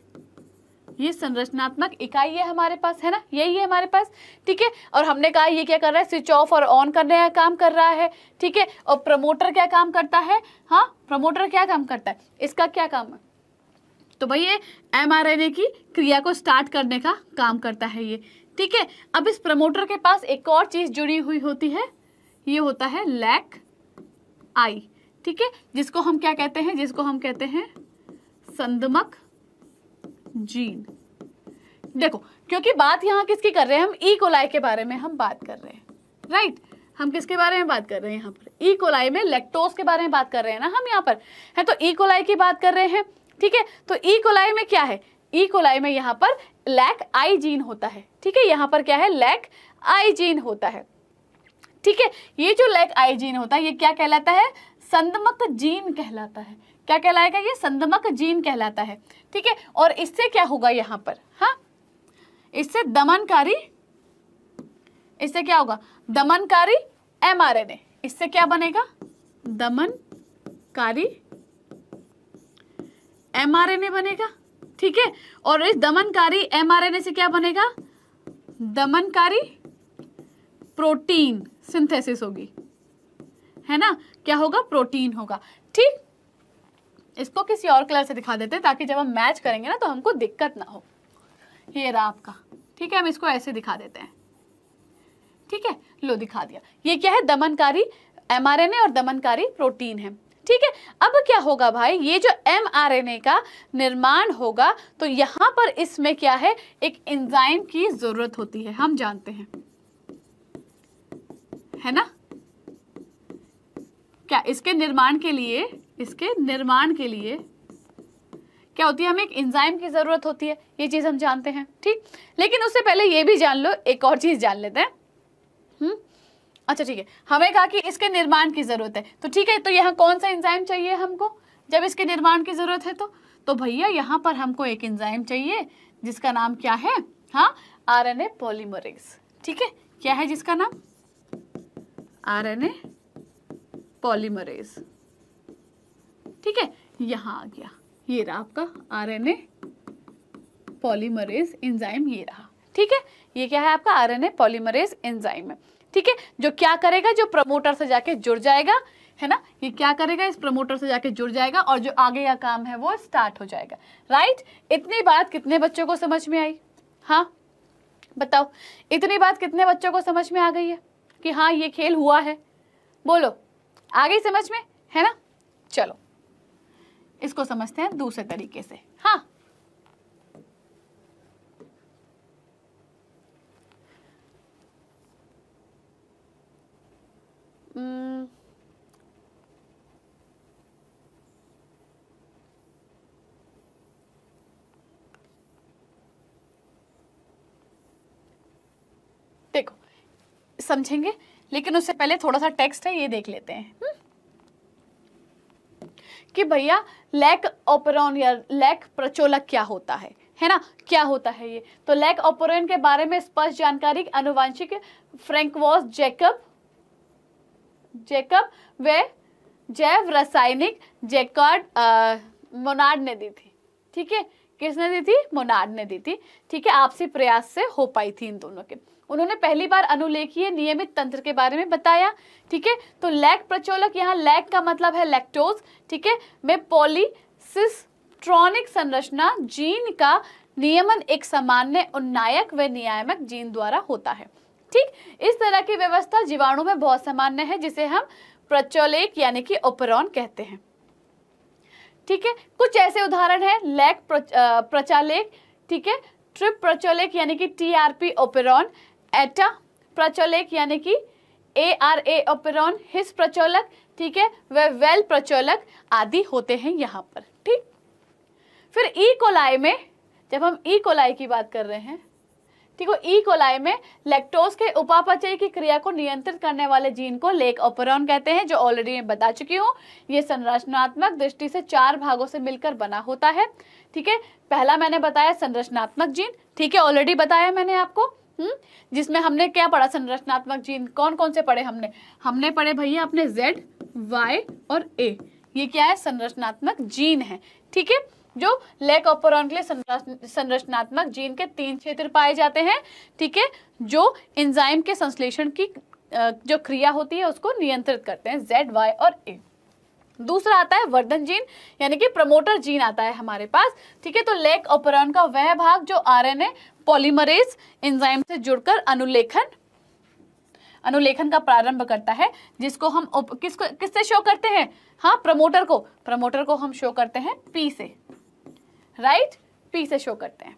ये संरचनात्मक इकाई है हमारे पास है ना यही है हमारे पास ठीक है और हमने कहा ये क्या कर रहा है स्विच ऑफ और ऑन करने का काम कर रहा है ठीक है और प्रमोटर क्या काम करता है हाँ प्रमोटर क्या काम करता है इसका क्या काम है तो भाई ये एमआरएनए की क्रिया को स्टार्ट करने का काम करता है ये ठीक है अब इस प्रमोटर के पास एक और चीज़ जुड़ी हुई होती है ये होता है लैक आई ठीक है जिसको हम क्या कहते हैं जिसको हम कहते हैं संदमक जीन देखो क्योंकि बात यहाँ किसकी कर रहे हैं हम ई कोलाई के बारे में हम बात कर रहे हैं राइट हम किसके बारे में बात कर रहे हैं यहां पर ई कोलाई में लेक्टोज के बारे में बात कर रहे हैं ना हम यहाँ पर है तो ई कोलाई की बात कर रहे हैं ठीक है तो ई e कोलाई में क्या है ई e कोलाई में यहाँ पर लैक आई जीन होता है ठीक है यहाँ पर क्या है लैक आई जीन होता है ठीक है ये जो लैक आई जीन होता है ये क्या कहलाता है संदमक जीन कहलाता है क्या कहलाएगा ये संदमक जीन कहलाता है ठीक है और इससे क्या होगा यहाँ पर हा इससे दमनकारी इससे क्या होगा दमनकारी एमआरएनए इससे क्या बनेगा दमनकारी एमआरएनए बनेगा ठीक है और इस दमनकारी एमआरएनए से क्या बनेगा दमनकारी प्रोटीन सिंथेसिस होगी है ना क्या होगा प्रोटीन होगा ठीक इसको किसी और कलर से दिखा देते हैं ताकि जब हम मैच करेंगे ना तो हमको दिक्कत ना हो ये रहा आपका ठीक है हम इसको ऐसे दिखा देते हैं ठीक है लो दिखा दिया ये क्या है दमनकारी एमआरएनए और दमनकारी प्रोटीन है ठीक है अब क्या होगा भाई ये जो ए का निर्माण होगा तो यहां पर इसमें क्या है एक एंजाइम की जरूरत होती है हम जानते हैं है ना क्या इसके निर्माण के लिए इसके निर्माण के लिए क्या होती है हमें एक इंजाइम की ज़रूरत होती है ये चीज़ हम जानते हैं ठीक लेकिन उससे पहले ये भी जान लो एक और चीज़ जान लेते हैं हुँ? हम्म? अच्छा ठीक है हमें कहा कि इसके निर्माण की ज़रूरत है तो ठीक है तो यहाँ कौन सा इंजाइम चाहिए हमको जब इसके निर्माण की ज़रूरत है तो तो भैया यहाँ पर हमको एक इंजाइम चाहिए जिसका नाम क्या है हाँ आर एन ए पॉलीमरेज ठीक है क्या है जिसका नाम आर एन ए पॉलीमरेज ठीक है यहाँ आ गया ये रहा आपका R N A polymerase enzyme ये रहा ठीक है ये क्या है आपका R N A polymerase enzyme है ठीक है जो क्या करेगा जो प्रमोटर से जाके जुड़ जाएगा है ना ये क्या करेगा इस प्रमोटर से जाके जुड़ जाएगा और जो आगे का काम है वो स्टार्ट हो जाएगा राइट इतनी बात कितने बच्चों को समझ में आई हाँ बताओ इतनी बात कितने बच्चों को समझ में आ गई है कि हाँ ये खेल हुआ है बोलो आ गई समझ में है ना चलो इसको समझते हैं दूसरे तरीके से हाँ Hmm. देखो समझेंगे लेकिन उससे पहले थोड़ा सा टेक्स्ट है ये देख लेते हैं hmm. कि भैया लैक ऑपरॉन या लैक प्रचोलक क्या होता है है ना क्या होता है ये तो लैक ऑपरॉन के बारे में स्पष्ट जानकारी अनुवांशिक फ्रेंकवॉस जैकब जेकब वे जैव रासायनिक जेकॉर्ड मोनार्ड ने दी थी ठीक है किसने दी थी मोनार्ड ने दी थी ठीक है आपसी प्रयास से हो पाई थी इन दोनों के उन्होंने पहली बार अनुलेखीय नियमित तंत्र के बारे में बताया ठीक है तो लैक प्रचोलक यहाँ लैक का मतलब है लैक्टोज ठीक है में पॉलीसिस्ट्रॉनिक संरचना जीन का नियमन एक सामान्य उन्नायक व नियामक जीन द्वारा होता है ठीक इस तरह की व्यवस्था जीवाणु में बहुत सामान्य है जिसे हम प्रचोलेक यानी कि ओपरॉन कहते हैं ठीक है कुछ ऐसे उदाहरण है लैक प्रचालेक ठीक है ट्रिप प्रचोलेक यानी कि टी आर पी ओपेरॉन एटा प्रचोलेक यानी कि ए आर ए ओपेरॉन हिस प्रचोलक ठीक है वे वेल प्रचोलक आदि होते हैं यहाँ पर ठीक फिर ई e कोलाई में जब हम ई e कोलाई की बात कर रहे हैं ठीक है ई e कोलाई में लेक्टोज के उपापचय की क्रिया को नियंत्रित करने वाले जीन को लेक ओपेरॉन कहते हैं जो ऑलरेडी मैं बता चुकी हूँ ये संरचनात्मक दृष्टि से चार भागों से मिलकर बना होता है ठीक है पहला मैंने बताया संरचनात्मक जीन ठीक है ऑलरेडी बताया मैंने आपको हम्म जिसमें हमने क्या पढ़ा संरचनात्मक जीन कौन कौन से पढ़े हमने हमने पढ़े भैया अपने जेड वाई और ए ये क्या है संरचनात्मक जीन है ठीक है जो लेक ऑपरॉन के लिए संरचनात्मक जीन के तीन क्षेत्र पाए जाते हैं ठीक है जो इंजाइम के संश्लेषण की जो क्रिया होती है उसको नियंत्रित करते हैं जेड वाई और ए दूसरा आता है वर्धन जीन यानी कि प्रमोटर जीन आता है हमारे पास ठीक है तो लेक ऑपरॉन का वह भाग जो आरएनए पॉलीमरेज एंजाइम से जुड़कर अनुलेखन अनुलेखन का प्रारंभ करता है जिसको हम किसको किससे शो करते हैं हाँ प्रमोटर को प्रमोटर को हम शो करते हैं पी से राइट पी से शो करते हैं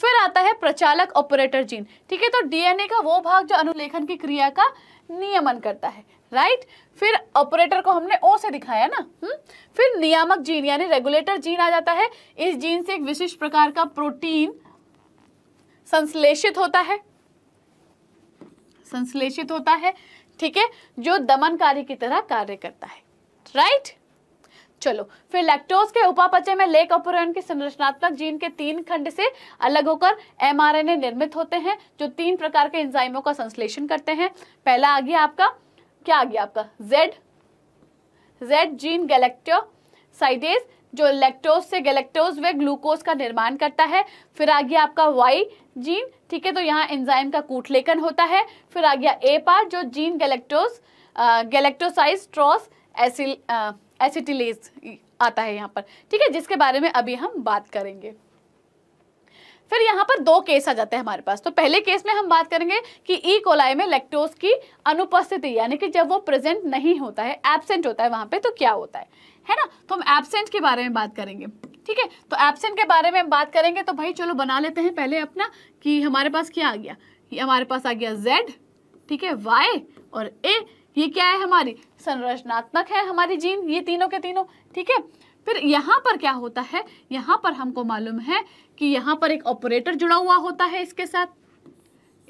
फिर आता है प्रचालक ऑपरेटर जीन ठीक है तो डीएनए का वो भाग जो अनुलेखन की क्रिया का नियमन करता है राइट फिर ऑपरेटर को हमने ओ से दिखाया ना हुँ? हम्म? फिर नियामक जीन यानी रेगुलेटर जीन आ जाता है इस जीन से एक विशिष्ट प्रकार का प्रोटीन संश्लेषित होता है संश्लेषित होता है ठीक है जो दमनकारी की तरह कार्य करता है राइट चलो फिर लैक्टोज के उपापचय में लेक अपरयन के संरचनात्मक जीन के तीन खंड से अलग होकर एमआरएनए निर्मित होते हैं जो तीन प्रकार के एंजाइमों का संश्लेषण करते हैं पहला आ गया आपका क्या आ गया आपका जेड जेड जीन साइडेज जो लैक्टोज से गैलेक्टोज व ग्लूकोज का निर्माण करता है फिर आ गया आपका वाई जीन ठीक है तो यहाँ एंजाइम का कूटलेखन होता है फिर आ गया ए पार्ट जो gene galactose galactosidase trans acyl acetylase आता है यहाँ पर ठीक है जिसके बारे में अभी हम बात करेंगे फिर यहाँ पर दो केस आ जाते हैं हमारे पास तो पहले केस में हम बात करेंगे कि ई e. कोलाई में लेक्टोज की अनुपस्थिति यानी कि जब वो प्रेजेंट नहीं होता है एबसेंट होता है वहाँ पे तो क्या होता है है ना तो हम एबसेंट के बारे में बात करेंगे ठीक है तो एबसेंट के बारे में हम बात करेंगे तो भाई चलो बना लेते हैं पहले अपना कि हमारे पास क्या आ गया हमारे पास आ गया जेड ठीक है वाई और ए ये क्या है हमारी संरचनात्मक है हमारी जीन ये तीनों के तीनों ठीक है फिर यहाँ पर क्या होता है यहाँ पर हमको मालूम है कि यहाँ पर एक ऑपरेटर जुड़ा हुआ होता है इसके साथ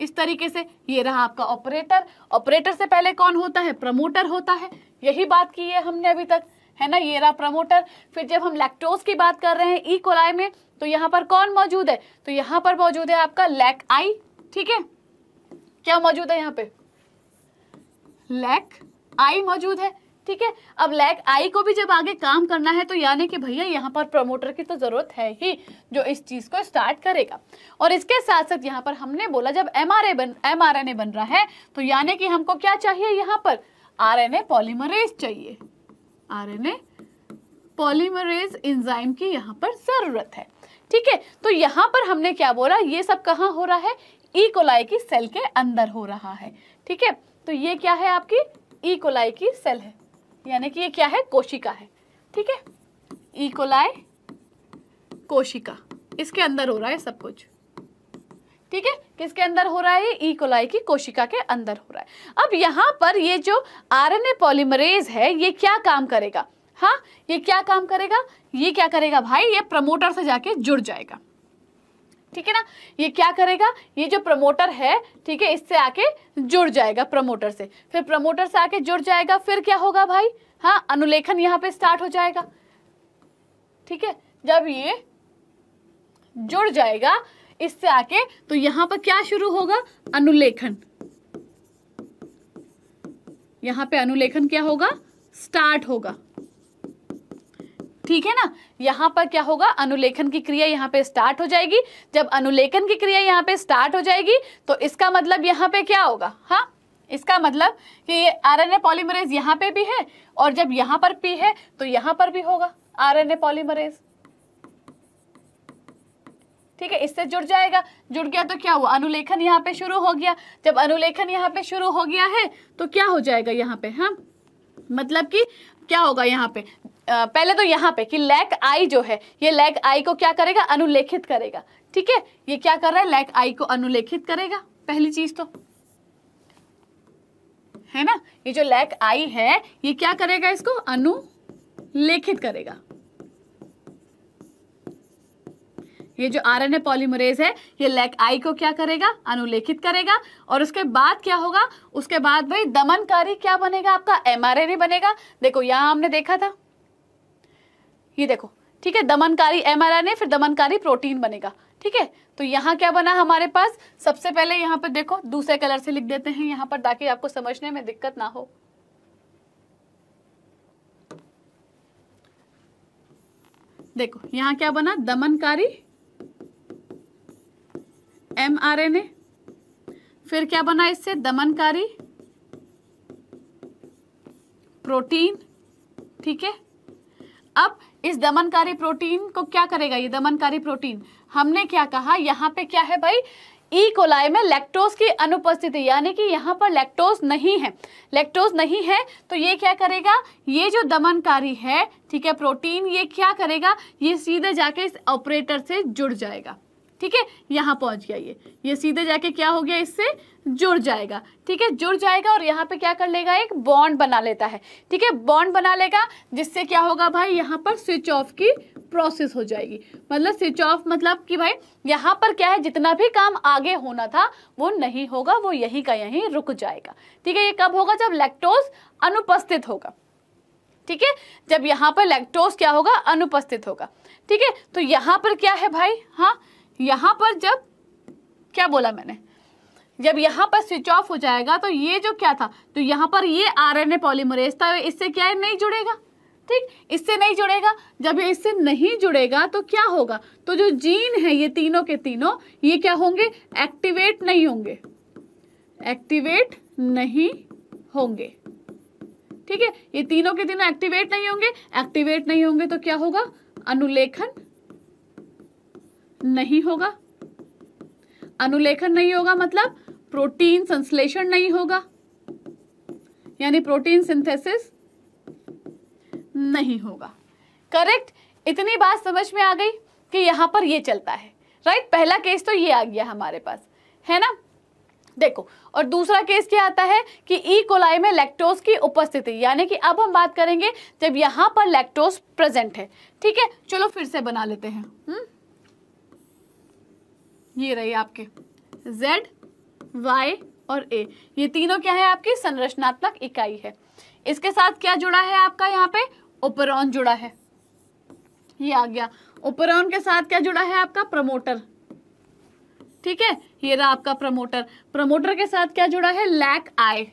इस तरीके से ये रहा आपका ऑपरेटर ऑपरेटर से पहले कौन होता है प्रमोटर होता है यही बात की है हमने अभी तक है ना ये रहा प्रमोटर फिर जब हम लैक्टोज की बात कर रहे हैं ई e. कोलाई में तो यहाँ पर कौन मौजूद है तो यहाँ पर मौजूद है आपका लैक आई ठीक है क्या मौजूद है यहाँ पे लैक आई मौजूद है ठीक है अब लैक आई को भी जब आगे काम करना है तो यानी कि भैया यहाँ पर प्रमोटर की तो ज़रूरत है ही जो इस चीज़ को स्टार्ट करेगा और इसके साथ साथ यहाँ पर हमने बोला जब एम आर बन एम आर बन रहा है तो यानी कि हमको क्या चाहिए यहाँ पर आर एन पॉलीमरेज चाहिए आर एन पॉलीमरेज इंजाइम की यहाँ पर ज़रूरत है ठीक है तो यहाँ पर हमने क्या बोला ये सब कहाँ हो रहा है ई e कोलाई की सेल के अंदर हो रहा है ठीक है तो ये क्या है आपकी ई e. कोलाई की सेल है यानी कि ये क्या है कोशिका है ठीक है ई e. कोलाई कोशिका इसके अंदर हो रहा है सब कुछ ठीक है किसके अंदर हो रहा है ई e. कोलाई की कोशिका के अंदर हो रहा है अब यहां पर ये जो आरएनए पॉलीमरेज है ये क्या काम करेगा हाँ ये क्या काम करेगा ये क्या करेगा भाई ये प्रमोटर से जाके जुड़ जाएगा ठीक है ना ये क्या करेगा ये जो प्रमोटर है ठीक है इससे आके जुड़ जाएगा प्रमोटर से फिर प्रमोटर से आके जुड़ जाएगा फिर क्या होगा भाई हाँ अनुलेखन यहाँ पे स्टार्ट हो जाएगा ठीक है जब ये जुड़ जाएगा इससे आके तो यहां पर क्या शुरू होगा अनुलेखन यहां पे अनुलेखन क्या होगा स्टार्ट होगा ठीक है ना यहाँ पर क्या होगा अनुलेखन की क्रिया यहाँ पे स्टार्ट हो जाएगी जब अनुलेखन की क्रिया यहाँ पे स्टार्ट हो जाएगी तो इसका मतलब यहाँ पे क्या होगा हाँ इसका मतलब कि ये आरएनए पॉलीमरेज यहाँ पे भी है और जब यहाँ पर पी है तो यहाँ पर भी होगा आरएनए पॉलीमरेज ठीक है इससे जुड़ जाएगा जुड़ गया तो क्या हुआ अनुलेखन यहाँ पे शुरू हो गया जब अनुलेखन यहाँ पे शुरू हो गया है तो क्या हो जाएगा यहाँ पे हाँ मतलब कि क्या होगा यहाँ पे पहले तो यहाँ पे कि लैक आई जो है ये लैक आई को क्या करेगा अनुलेखित करेगा ठीक है ये क्या कर रहा है लैक आई को अनुलेखित करेगा पहली चीज तो है ना ये जो लैक आई है ये क्या करेगा इसको अनुलेखित करेगा ये जो आर एन ए पॉलीमरेज है ये लैक आई को क्या करेगा अनुलेखित करेगा और उसके बाद क्या होगा उसके बाद भाई दमनकारी क्या बनेगा आपका एम बनेगा देखो यहां हमने देखा था ये देखो ठीक है दमनकारी एम ने फिर दमनकारी प्रोटीन बनेगा ठीक है तो यहाँ क्या बना हमारे पास सबसे पहले यहाँ पर देखो दूसरे कलर से लिख देते हैं यहाँ पर ताकि आपको समझने में दिक्कत ना हो देखो यहाँ क्या बना दमनकारी एम आर एन ए फिर क्या बना इससे दमनकारी प्रोटीन ठीक है अब इस दमनकारी प्रोटीन को क्या करेगा ये दमनकारी प्रोटीन हमने क्या कहा यहाँ पे क्या है भाई ई e. कोलाई में लैक्टोज की अनुपस्थिति यानी कि यहाँ पर लैक्टोज नहीं है लैक्टोज नहीं है तो ये क्या करेगा ये जो दमनकारी है ठीक है प्रोटीन ये क्या करेगा ये सीधे जाके इस ऑपरेटर से जुड़ जाएगा ठीक है यहाँ पहुँच गया ये ये सीधे जाके क्या हो गया इससे जुड़ जाएगा ठीक है जुड़ जाएगा और यहाँ पे क्या कर लेगा एक बॉन्ड बना लेता है ठीक है बॉन्ड बना लेगा जिससे क्या होगा भाई यहाँ पर स्विच ऑफ की प्रोसेस हो जाएगी मतलब स्विच ऑफ मतलब कि भाई यहाँ पर क्या है जितना भी काम आगे होना था वो नहीं होगा वो यहीं का यहीं रुक जाएगा ठीक है ये कब होगा जब लैक्टोज अनुपस्थित होगा ठीक है जब यहाँ पर लैक्टोज क्या होगा अनुपस्थित होगा ठीक है तो यहाँ पर क्या है भाई हाँ यहां पर जब क्या बोला मैंने जब यहां पर स्विच ऑफ हो जाएगा तो ये जो क्या था तो यहां पर ये आरएनए पॉलीमरेज था तो इससे क्या है नहीं जुड़ेगा ठीक इससे नहीं जुड़ेगा जब ये इससे नहीं जुड़ेगा तो क्या होगा तो जो जीन है ये तीनों के तीनों ये क्या होंगे एक्टिवेट नहीं होंगे एक्टिवेट नहीं होंगे ठीक है ये तीनों के तीनों एक्टिवेट नहीं होंगे एक्टिवेट नहीं होंगे तो क्या होगा अनुलेखन नहीं होगा अनुलेखन नहीं होगा मतलब प्रोटीन संश्लेषण नहीं होगा यानी प्रोटीन सिंथेसिस नहीं होगा करेक्ट इतनी बात समझ में आ गई कि यहाँ पर ये चलता है राइट right? पहला केस तो ये आ गया हमारे पास है ना देखो और दूसरा केस क्या आता है कि ई e. कोलाई में लैक्टोज की उपस्थिति यानी कि अब हम बात करेंगे जब यहां पर लैक्टोज प्रेजेंट है ठीक है चलो फिर से बना लेते हैं हुँ? हम्म? ये रही आपके जेड वाई और ए ये तीनों क्या है आपकी संरचनात्मक इकाई है इसके साथ क्या जुड़ा है आपका यहाँ पे ओपरॉन जुड़ा है ये आ गया ओपरॉन के साथ क्या जुड़ा है आपका प्रमोटर ठीक है ये रहा आपका प्रमोटर प्रमोटर के साथ क्या जुड़ा है लैक आई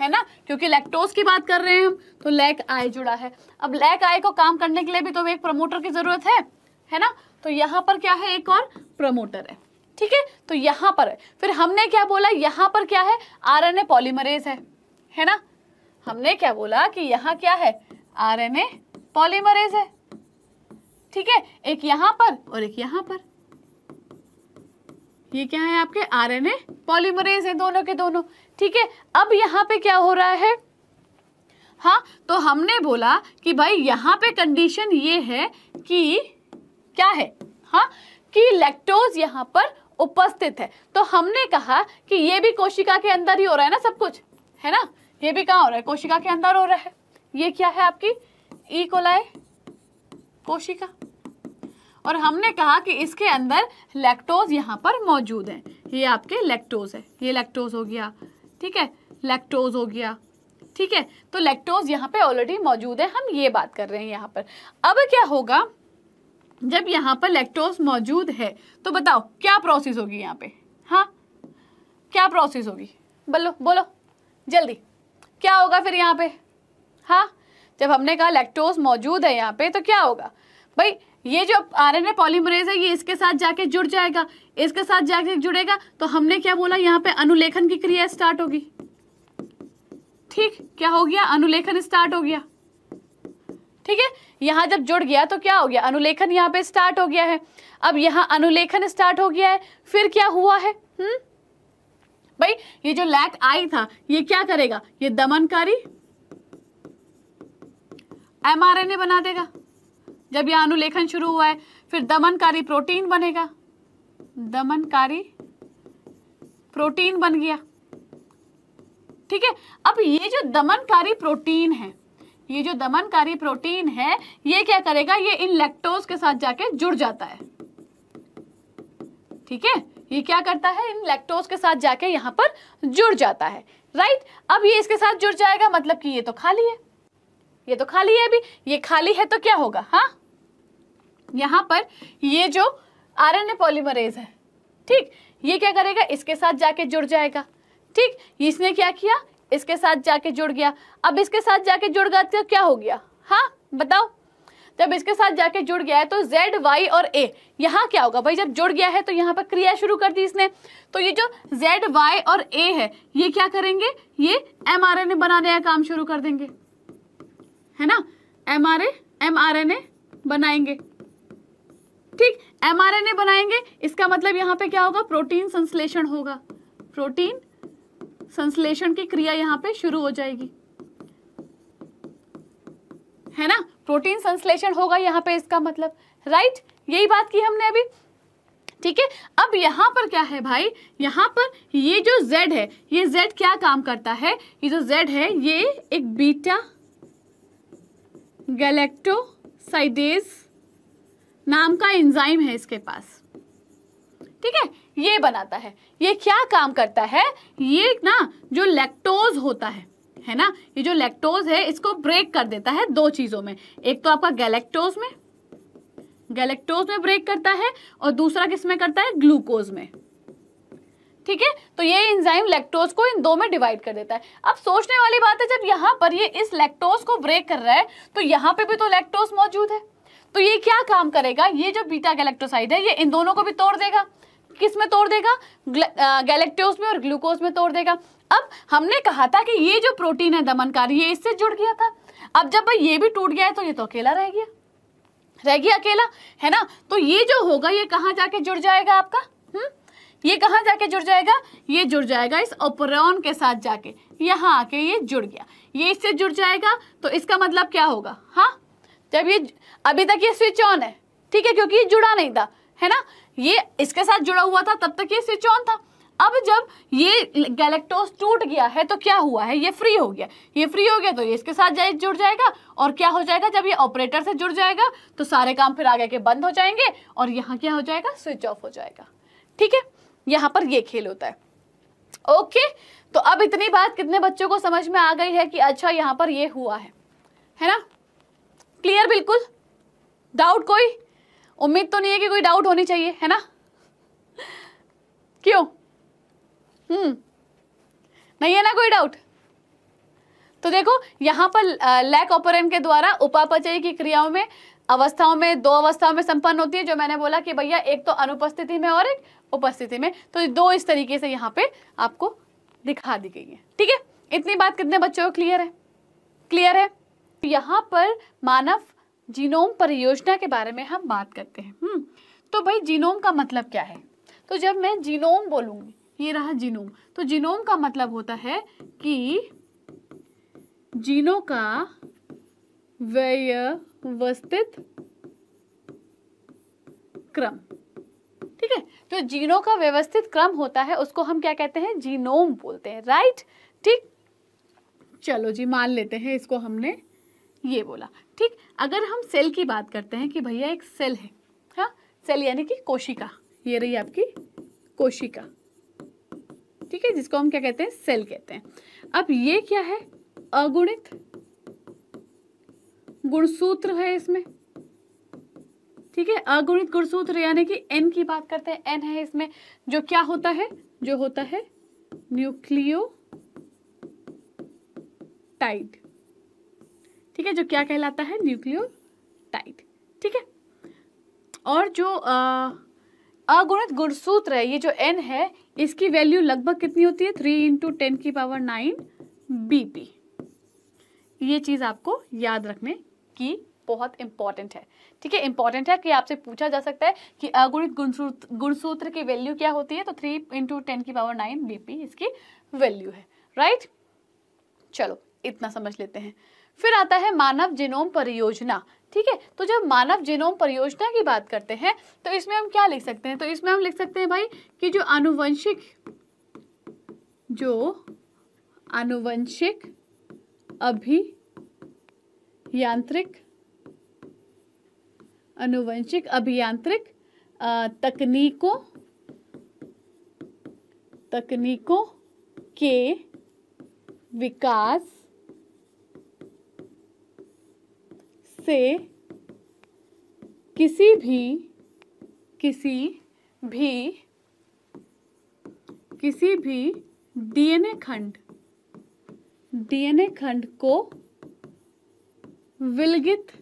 है ना क्योंकि लैक्टोज की बात कर रहे हैं हम तो लैक आई जुड़ा है अब लैक आय को काम करने के लिए भी तो एक प्रमोटर की जरूरत है है ना तो यहां पर क्या है एक और प्रमोटर है ठीक है तो यहां पर है फिर हमने क्या बोला यहां पर क्या है आरएनए पॉलीमरेज है है ना हमने क्या बोला कि यहां क्या है आरएनए पॉलीमरेज है ठीक है एक यहां पर और एक यहां पर ये क्या है आपके आरएनए पॉलीमरेज है दोनों के दोनों ठीक है अब यहां पे क्या हो रहा है हाँ तो हमने बोला कि भाई यहां पे कंडीशन ये है कि क्या है हाँ कि लैक्टोज यहाँ पर उपस्थित है तो हमने कहा कि ये भी कोशिका के अंदर ही हो रहा है ना सब कुछ है ना ये भी कहाँ हो रहा है कोशिका के अंदर हो रहा है ये क्या है आपकी ई e. कोलाय कोशिका और हमने कहा कि इसके अंदर लैक्टोज यहाँ पर मौजूद है ये आपके लैक्टोज है ये लैक्टोज हो गया ठीक है लैक्टोज हो गया ठीक है तो लैक्टोज यहाँ पे ऑलरेडी मौजूद है हम ये बात कर रहे हैं यहाँ पर अब क्या होगा जब यहाँ पर लैक्टोज मौजूद है तो बताओ क्या प्रोसेस होगी यहाँ पे हाँ क्या प्रोसेस होगी बोलो बोलो जल्दी क्या होगा फिर यहाँ पे हाँ जब हमने कहा लैक्टोज मौजूद है यहाँ पे तो क्या होगा भाई ये जो आरएनए पॉलीमरेज है ये इसके साथ जाके जुड़ जाएगा इसके साथ जाके जुड़ेगा तो हमने क्या बोला यहाँ पे अनुलेखन की क्रिया स्टार्ट होगी ठीक क्या हो गया अनुलेखन स्टार्ट हो गया ठीक है यहाँ जब जुड़ गया तो क्या हो गया अनुलेखन यहाँ पे स्टार्ट हो गया है अब यहाँ अनुलेखन स्टार्ट हो गया है फिर क्या हुआ है हुँ? हम्म? भाई ये जो लैक आई था ये क्या करेगा ये दमनकारी एमआरएनए बना देगा जब यह अनुलेखन शुरू हुआ है फिर दमनकारी प्रोटीन बनेगा दमनकारी प्रोटीन बन गया ठीक है अब ये जो दमनकारी प्रोटीन है ये जो दमनकारी प्रोटीन है ये क्या करेगा ये इन लैक्टोज के साथ जाके जुड़ जाता है ठीक है ये क्या करता है इन लैक्टोज के साथ जाके यहां पर जुड़ जाता है राइट अब ये इसके साथ जुड़ जाएगा मतलब कि ये तो खाली है ये तो खाली है अभी ये खाली है तो क्या होगा हाँ यहां पर ये जो आरएनए पॉलीमरेज है ठीक ये क्या करेगा इसके साथ जाके जुड़ जाएगा ठीक इसने क्या किया इसके साथ जाके जुड़ गया अब इसके साथ जाके जुड़ गया तो क्या हो गया हाँ बताओ जब इसके साथ जाके जुड़ गया है तो Z, Y और A यहाँ क्या होगा भाई जब जुड़ गया है तो यहाँ पर क्रिया शुरू कर दी इसने तो ये जो Z, Y और A है ये क्या करेंगे ये एम आर एन ए बनाने का काम शुरू कर देंगे है ना M R A M R N A बनाएंगे ठीक एम आर एन ए बनाएंगे इसका मतलब यहाँ पे क्या होगा प्रोटीन संश्लेषण होगा प्रोटीन संश्लेषण की क्रिया यहाँ पे शुरू हो जाएगी है ना प्रोटीन संश्लेषण होगा यहाँ पे इसका मतलब राइट यही बात की हमने अभी ठीक है अब यहाँ पर क्या है भाई यहाँ पर ये जो Z है ये Z क्या काम करता है ये जो Z है ये एक बीटा गैलेक्टोसाइडेज नाम का एंजाइम है इसके पास ठीक है ये बनाता है ये क्या काम करता है ये ना जो लैक्टोज होता है है ना ये जो लैक्टोज है इसको ब्रेक कर देता है दो चीज़ों में एक तो आपका गैलेक्टोज में गैलेक्टोज में ब्रेक करता है और दूसरा किसमें करता है ग्लूकोज में ठीक है तो ये इंजाइम लैक्टोज को इन दो में डिवाइड कर देता है अब सोचने वाली बात है जब यहां पर ये इस लैक्टोज को ब्रेक कर रहा है तो यहां पे भी तो लैक्टोज मौजूद है तो ये क्या काम करेगा ये जो बीटा गैलेक्टोसाइड है ये इन दोनों को भी तोड़ देगा किस में तोड़ देगा गैलेक्टोज में और ग्लूकोज में तोड़ देगा अब हमने कहा था कि ये जो प्रोटीन है दमनकारी ये इससे जुड़ गया था अब जब भाई ये भी टूट गया है तो ये तो अकेला रह गया रह गया अकेला है ना तो ये जो होगा ये कहाँ जाके जुड़ जाएगा आपका हम्म ये कहाँ जाके जुड़ जाएगा ये जुड़ जाएगा इस ओपरॉन के साथ जाके यहाँ आके ये जुड़ गया ये इससे जुड़ जाएगा तो इसका मतलब क्या होगा हाँ जब ये अभी तक ये स्विच ऑन है ठीक है क्योंकि ये जुड़ा नहीं था है ना ये इसके साथ जुड़ा हुआ था तब तक ये स्विच ऑन था अब जब ये गैलेक्टोस टूट गया है तो क्या हुआ है ये फ्री हो गया ये फ्री हो गया तो ये इसके साथ जाए जुड़ जाएगा और क्या हो जाएगा जब ये ऑपरेटर से जुड़ जाएगा तो सारे काम फिर आगे के बंद हो जाएंगे और यहाँ क्या हो जाएगा स्विच ऑफ हो जाएगा ठीक है यहाँ पर ये खेल होता है ओके तो अब इतनी बात कितने बच्चों को समझ में आ गई है कि अच्छा यहाँ पर ये हुआ है है ना क्लियर बिल्कुल डाउट कोई उम्मीद तो नहीं है कि कोई डाउट होनी चाहिए है ना क्यों हम्म नहीं है ना कोई डाउट तो देखो यहां पर लैक ऑपरेंट के द्वारा उपापचय की क्रियाओं में अवस्थाओं में दो अवस्थाओं में संपन्न होती है जो मैंने बोला कि भैया एक तो अनुपस्थिति में और एक उपस्थिति में तो दो इस तरीके से यहाँ पे आपको दिखा दी गई है ठीक है इतनी बात कितने बच्चों को क्लियर है क्लियर है यहाँ पर मानव जीनोम परियोजना के बारे में हम बात करते हैं हम्म तो भाई जीनोम का मतलब क्या है तो जब मैं जीनोम बोलूंगी ये रहा जीनोम तो जीनोम का मतलब होता है कि जीनों का व्यवस्थित क्रम ठीक है तो जीनों का व्यवस्थित क्रम होता है उसको हम क्या कहते हैं जीनोम बोलते हैं राइट ठीक चलो जी मान लेते हैं इसको हमने ये बोला ठीक अगर हम सेल की बात करते हैं कि भैया एक सेल है हा? सेल यानी कि कोशिका ये रही आपकी कोशिका ठीक है जिसको हम क्या कहते हैं सेल कहते हैं अब ये क्या है अगुणित गुणसूत्र है इसमें ठीक है अगुणित गुणसूत्र यानी कि एन की बात करते हैं एन है इसमें जो क्या होता है जो होता है न्यूक्लियो टाइड ठीक है जो क्या कहलाता है टाइट ठीक है और जो अगुणित गुणसूत्र है ये जो एन है इसकी वैल्यू लगभग कितनी होती है थ्री इंटू टेन की पावर नाइन बीपी ये चीज़ आपको याद रखने की बहुत इंपॉर्टेंट है ठीक है इंपॉर्टेंट है कि आपसे पूछा जा सकता है कि अगुणित गुणसूत्र गुणसूत्र की वैल्यू क्या होती है तो थ्री इंटू टेन की पावर नाइन बीपी इसकी वैल्यू है राइट चलो इतना समझ लेते हैं फिर आता है मानव जिनोम परियोजना ठीक है तो जब मानव जिनोम परियोजना की बात करते हैं तो इसमें हम क्या लिख सकते हैं तो इसमें हम लिख सकते हैं भाई कि जो आनुवंशिक जो आनुवंशिक अभी यांत्रिक अनुवंशिक अभियांत्रिक तकनीकों तकनीकों के विकास से किसी भी किसी भी किसी भी डीएनए खंड डीएनए खंड को विलगित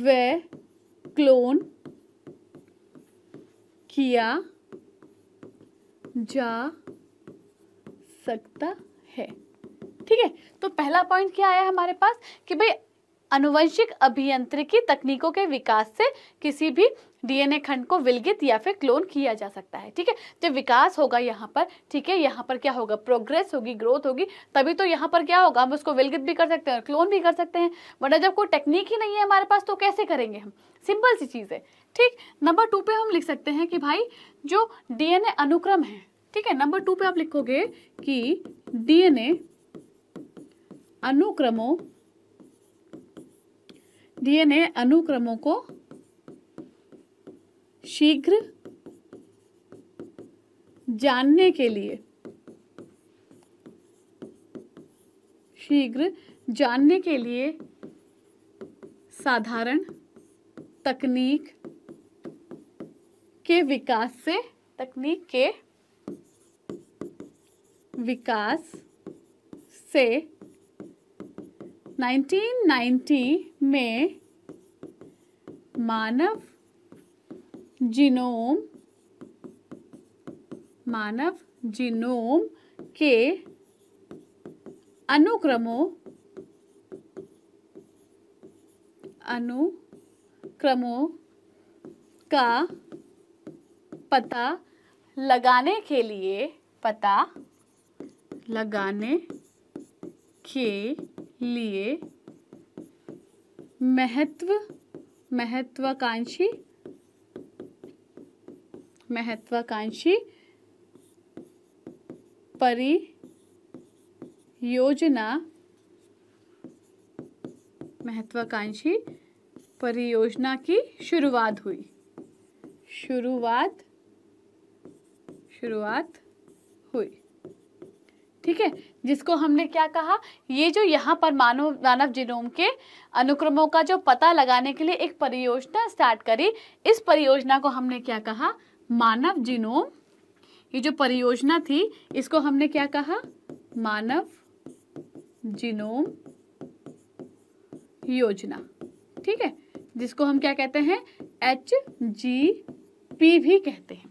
व क्लोन किया जा सकता है ठीक है तो पहला पॉइंट क्या आया हमारे पास कि भाई अनुवंशिक अभियंत्रिकी तकनीकों के विकास से किसी भी डीएनए खंड को विलगित या फिर क्लोन किया जा सकता है ठीक है जब विकास होगा यहाँ पर ठीक है यहाँ पर क्या होगा प्रोग्रेस होगी ग्रोथ होगी तभी तो यहाँ पर क्या होगा हम उसको विलगित भी कर सकते हैं क्लोन भी कर सकते हैं वरना जब कोई टेक्निक ही नहीं है हमारे पास तो कैसे करेंगे हम सिंपल सी चीज़ है ठीक नंबर टू पे हम लिख सकते हैं कि भाई जो डीएनए अनुक्रम है ठीक है नंबर टू पे आप लिखोगे कि डीएनए अनुक्रमों डीएनए अनुक्रमों को शीघ्र जानने के लिए शीघ्र जानने के लिए साधारण तकनीक के विकास से तकनीक के विकास से 1990 में मानव जीनोम मानव जीनोम के अनुक्रमों अनुक्रमों का पता लगाने के लिए पता लगाने के लिए महत्व महत्वाकांक्षी महत्वाकांक्षी परियोजना महत्वाकांक्षी परियोजना की शुरुआत हुई शुरुआत शुरुआत हुई ठीक है जिसको हमने क्या कहा ये जो यहाँ पर मानव मानव जिनोम के अनुक्रमों का जो पता लगाने के लिए एक परियोजना स्टार्ट करी इस परियोजना को हमने क्या कहा मानव जिनोम ये जो परियोजना थी इसको हमने क्या कहा मानव जिनोम योजना ठीक है जिसको हम क्या कहते हैं एच जी पी भी कहते हैं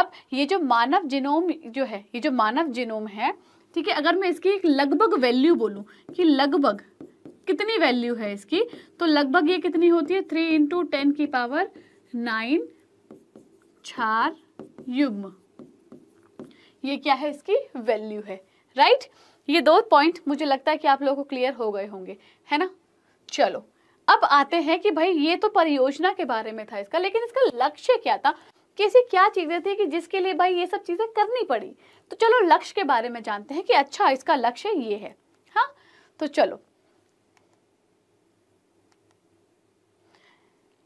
अब ये जो मानव जिनोम जो है ये जो मानव जिनोम है ठीक है अगर मैं इसकी एक लगभग वैल्यू बोलूँ कि लगभग कितनी वैल्यू है इसकी तो लगभग ये कितनी होती है थ्री इंटू टेन की पावर नाइन चार युग्म ये क्या है इसकी वैल्यू है राइट ये दो पॉइंट मुझे लगता है कि आप लोगों को क्लियर हो गए होंगे है ना चलो अब आते हैं कि भाई ये तो परियोजना के बारे में था इसका लेकिन इसका लक्ष्य क्या था कैसी क्या चीज़ें थी कि जिसके लिए भाई ये सब चीज़ें करनी पड़ी तो चलो लक्ष्य के बारे में जानते हैं कि अच्छा इसका लक्ष्य ये है हाँ तो चलो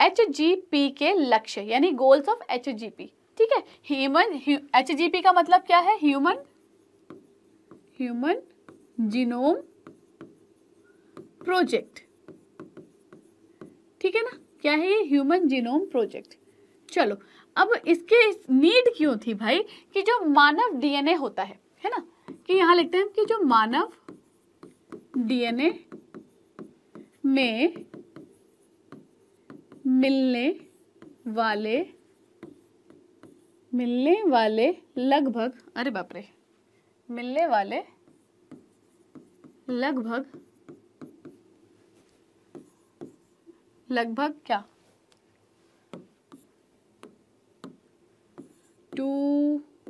एच जी पी के लक्ष्य यानी goals of H G P ठीक है ह्यूमन एच जी पी का मतलब क्या है ह्यूमन ह्यूमन जीनोम प्रोजेक्ट ठीक है ना क्या है ये ह्यूमन जीनोम प्रोजेक्ट चलो अब इसके नीड क्यों थी भाई कि जो मानव डीएनए होता है है ना कि यहां लिखते हैं कि जो मानव डीएनए में मिलने वाले मिलने वाले लगभग अरे बाप रे मिलने वाले लगभग लगभग क्या टू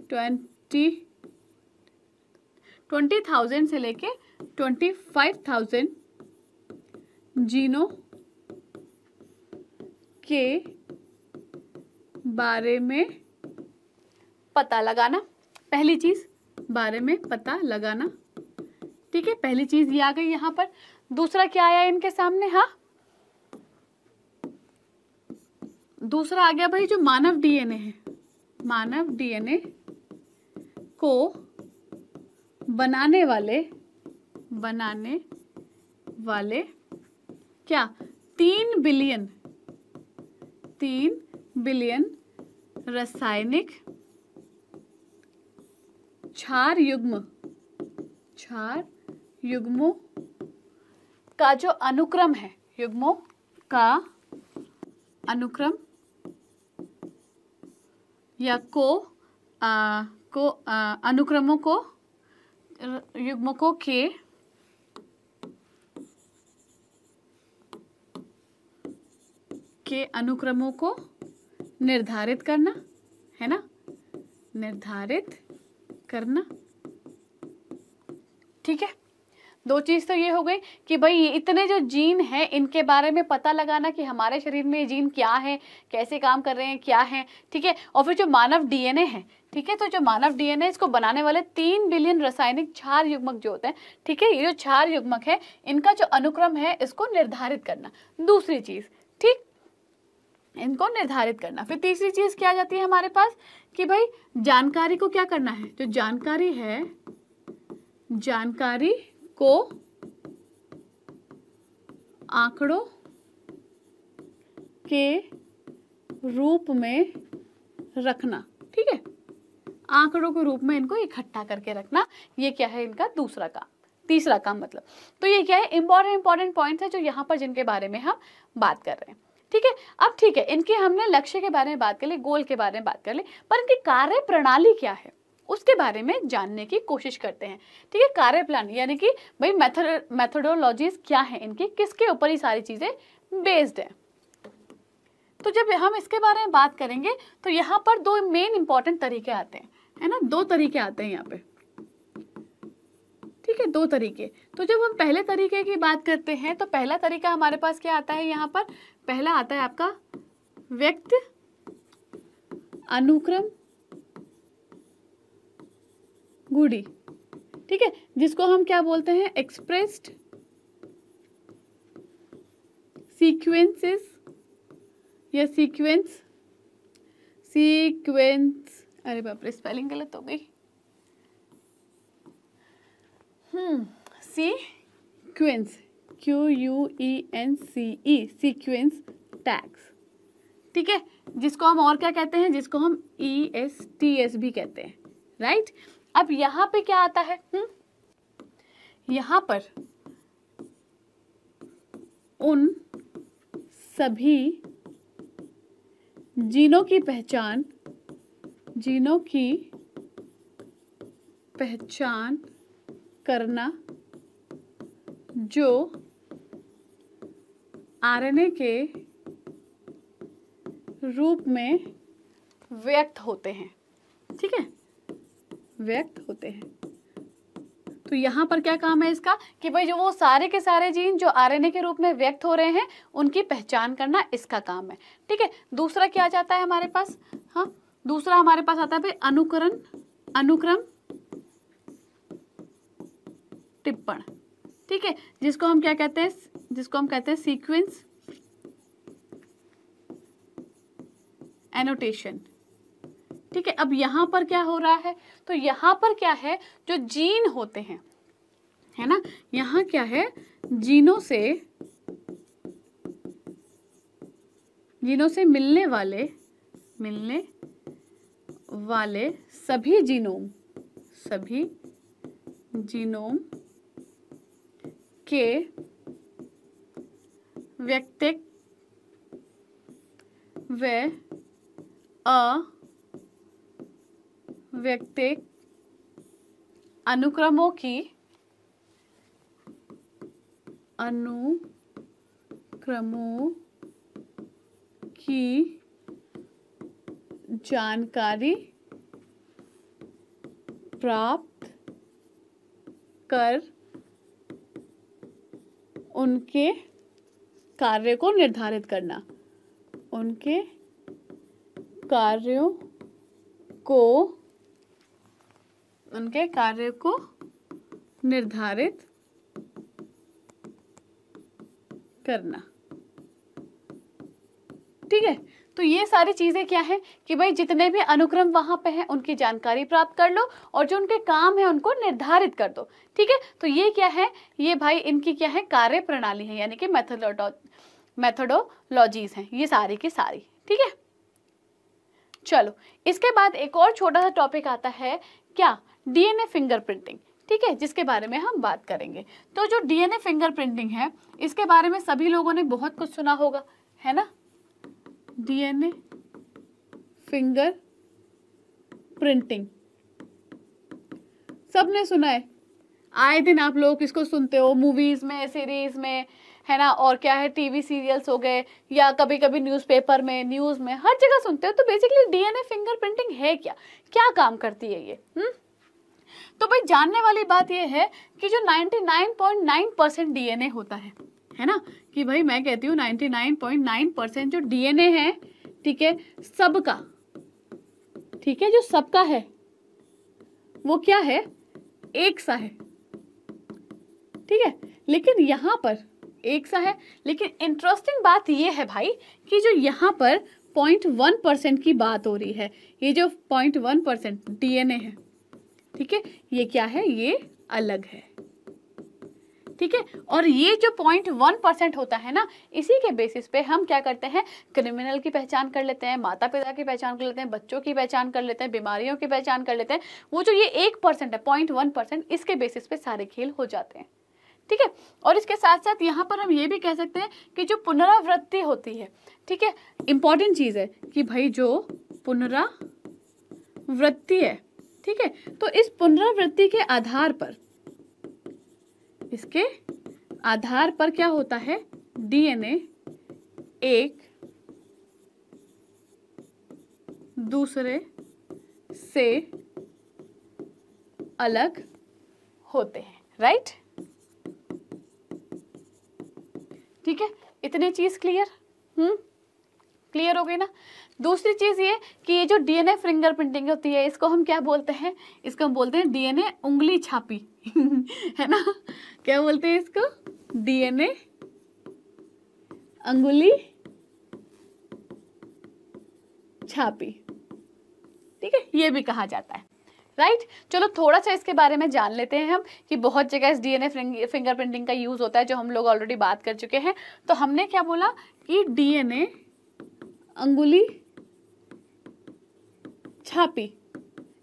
ट्वेंटी ट्वेंटी थाउजेंड से लेके ट्वेंटी फाइव थाउजेंड जीनों के बारे में पता लगाना पहली चीज़ बारे में पता लगाना ठीक है पहली चीज़ ये आ गई यहाँ पर दूसरा क्या आया इनके सामने हा दूसरा आ गया भाई जो मानव डीएनए है मानव डीएनए को बनाने वाले बनाने वाले क्या तीन बिलियन तीन बिलियन रासायनिक क्षार युग्म क्षार युग्मों का जो अनुक्रम है युग्मों का अनुक्रम या को आ, को आ, अनुक्रमों को युग्मकों के के अनुक्रमों को निर्धारित करना है ना निर्धारित करना ठीक है दो चीज़ तो ये हो गई कि भाई इतने जो जीन हैं इनके बारे में पता लगाना कि हमारे शरीर में ये जीन क्या है कैसे काम कर रहे हैं क्या है ठीक है और फिर जो मानव डीएनए है ठीक है तो जो मानव डीएनए इसको बनाने वाले तीन बिलियन रासायनिक क्षार युग्मक जो होते हैं ठीक है ये जो क्षार युग्मक है इनका जो अनुक्रम है इसको निर्धारित करना दूसरी चीज़ ठीक इनको निर्धारित करना फिर तीसरी चीज़ क्या जाती है हमारे पास कि भाई जानकारी को क्या करना है जो जानकारी है जानकारी को आंकड़ों के रूप में रखना ठीक है आंकड़ों के रूप में इनको इकट्ठा करके रखना ये क्या है इनका दूसरा काम तीसरा काम मतलब तो ये क्या है इंपॉर्टेंट इंपॉर्टेंट पॉइंट है जो यहाँ पर जिनके बारे में हम बात कर रहे हैं ठीक है अब ठीक है इनके हमने लक्ष्य के बारे में बात कर ली गोल के बारे में बात कर ली पर इनकी कार्य प्रणाली क्या है उसके बारे में जानने की कोशिश करते हैं ठीक है कार्य प्लान यानी कि भाई मैथड मैथडोलॉजीज क्या है इनकी किसके ऊपर ये सारी चीज़ें बेस्ड है तो जब हम इसके बारे में बात करेंगे तो यहाँ पर दो मेन इंपॉर्टेंट तरीके आते हैं है ना दो तरीके आते हैं यहाँ पे ठीक है दो तरीके तो जब हम पहले तरीके की बात करते हैं तो पहला तरीका हमारे पास क्या आता है यहाँ पर पहला आता है आपका व्यक्त अनुक्रम गुड़ी ठीक है जिसको हम क्या बोलते हैं एक्सप्रेस्ड सीक्वेंसेस या सीक्वेंस सीक्वेंस अरे बाप रे स्पेलिंग गलत हो गई हम्म sequence Q U E N C E sequence tags ठीक है जिसको हम और क्या कहते हैं जिसको हम ई एस टी एस भी कहते हैं राइट right? अब यहां पे क्या आता है हुँ? हम्म? यहां पर उन सभी जीनों की पहचान जीनों की पहचान करना जो आरएनए के रूप में व्यक्त होते हैं ठीक है व्यक्त होते हैं तो यहाँ पर क्या काम है इसका कि भाई जो वो सारे के सारे जीन जो आरएनए के रूप में व्यक्त हो रहे हैं उनकी पहचान करना इसका काम है ठीक है दूसरा क्या जाता है हमारे पास हाँ दूसरा हमारे पास आता है भाई अनुकरण अनुक्रम टिप्पण ठीक है जिसको हम क्या कहते हैं जिसको हम कहते हैं सीक्वेंस एनोटेशन ठीक है अब यहां पर क्या हो रहा है तो यहां पर क्या है जो जीन होते हैं है ना यहां क्या है जीनों से जीनों से मिलने वाले मिलने वाले सभी जीनोम सभी जीनोम के व्यक्तिक व अ व्यक्तिक अनुक्रमों की अनुक्रमों की जानकारी प्राप्त कर उनके कार्य को निर्धारित करना उनके कार्यों को उनके कार्य को निर्धारित करना ठीक है तो ये सारी चीज़ें क्या है कि भाई जितने भी अनुक्रम वहां पे हैं उनकी जानकारी प्राप्त कर लो और जो उनके काम है उनको निर्धारित कर दो ठीक है तो ये क्या है ये भाई इनकी क्या है कार्य प्रणाली है यानी कि मैथोडो मैथोडोलॉजीज हैं ये सारी की सारी ठीक है चलो इसके बाद एक और छोटा सा टॉपिक आता है क्या डीएनए फिंगरप्रिंटिंग ठीक है जिसके बारे में हम बात करेंगे तो जो डीएनए फिंगरप्रिंटिंग है इसके बारे में सभी लोगों ने बहुत कुछ सुना होगा है ना डीएनए फिंगर प्रिंटिंग सबने सुना है आए दिन आप लोग इसको सुनते हो मूवीज़ में सीरीज़ में है ना और क्या है टीवी सीरियल्स हो गए या कभी कभी न्यूज़पेपर में न्यूज़ में हर जगह सुनते हो तो बेसिकली डीएनए फिंगरप्रिंटिंग है क्या क्या काम करती है ये हुँ? हम्म? तो भाई जानने वाली बात यह है कि जो 99.9 परसेंट डीएनए होता है है ना कि भाई मैं कहती हूँ 99.9 परसेंट जो डीएनए है ठीक है सबका ठीक है जो सबका है वो क्या है एक सा है ठीक है लेकिन यहाँ पर एक सा है लेकिन इंटरेस्टिंग बात ये है भाई कि जो यहाँ पर पॉइंट वन परसेंट की बात हो रही है ये जो पॉइंट वन परसेंट डी है ठीक है ये क्या है ये अलग है ठीक है और ये जो पॉइंट वन परसेंट होता है ना इसी के बेसिस पे हम क्या करते हैं क्रिमिनल की पहचान कर लेते हैं माता पिता की पहचान कर लेते हैं बच्चों की पहचान कर लेते हैं बीमारियों की पहचान कर लेते हैं वो जो ये एक परसेंट है पॉइंट वन परसेंट इसके बेसिस पे सारे खेल हो जाते हैं ठीक है और इसके साथ साथ यहाँ पर हम ये भी कह सकते हैं कि जो पुनरावृत्ति होती है ठीक है इंपॉर्टेंट चीज़ है कि भाई जो पुनरावृत्ति है ठीक है तो इस पुनरावृत्ति के आधार पर इसके आधार पर क्या होता है डीएनए एक दूसरे से अलग होते हैं राइट ठीक है इतने चीज क्लियर हम्म क्लियर हो गई ना दूसरी चीज़ ये कि ये जो डीएनए फिंगर प्रिंटिंग होती है इसको हम क्या बोलते हैं इसको हम बोलते हैं डीएनए उंगली छापी <laughs> है ना क्या बोलते हैं इसको डीएनए अंगुली छापी ठीक है ये भी कहा जाता है राइट right? चलो थोड़ा सा इसके बारे में जान लेते हैं हम कि बहुत जगह इस डीएनए फिंगर प्रिंटिंग का यूज़ होता है जो हम लोग ऑलरेडी बात कर चुके हैं तो हमने क्या बोला कि डीएनए अंगुली छापी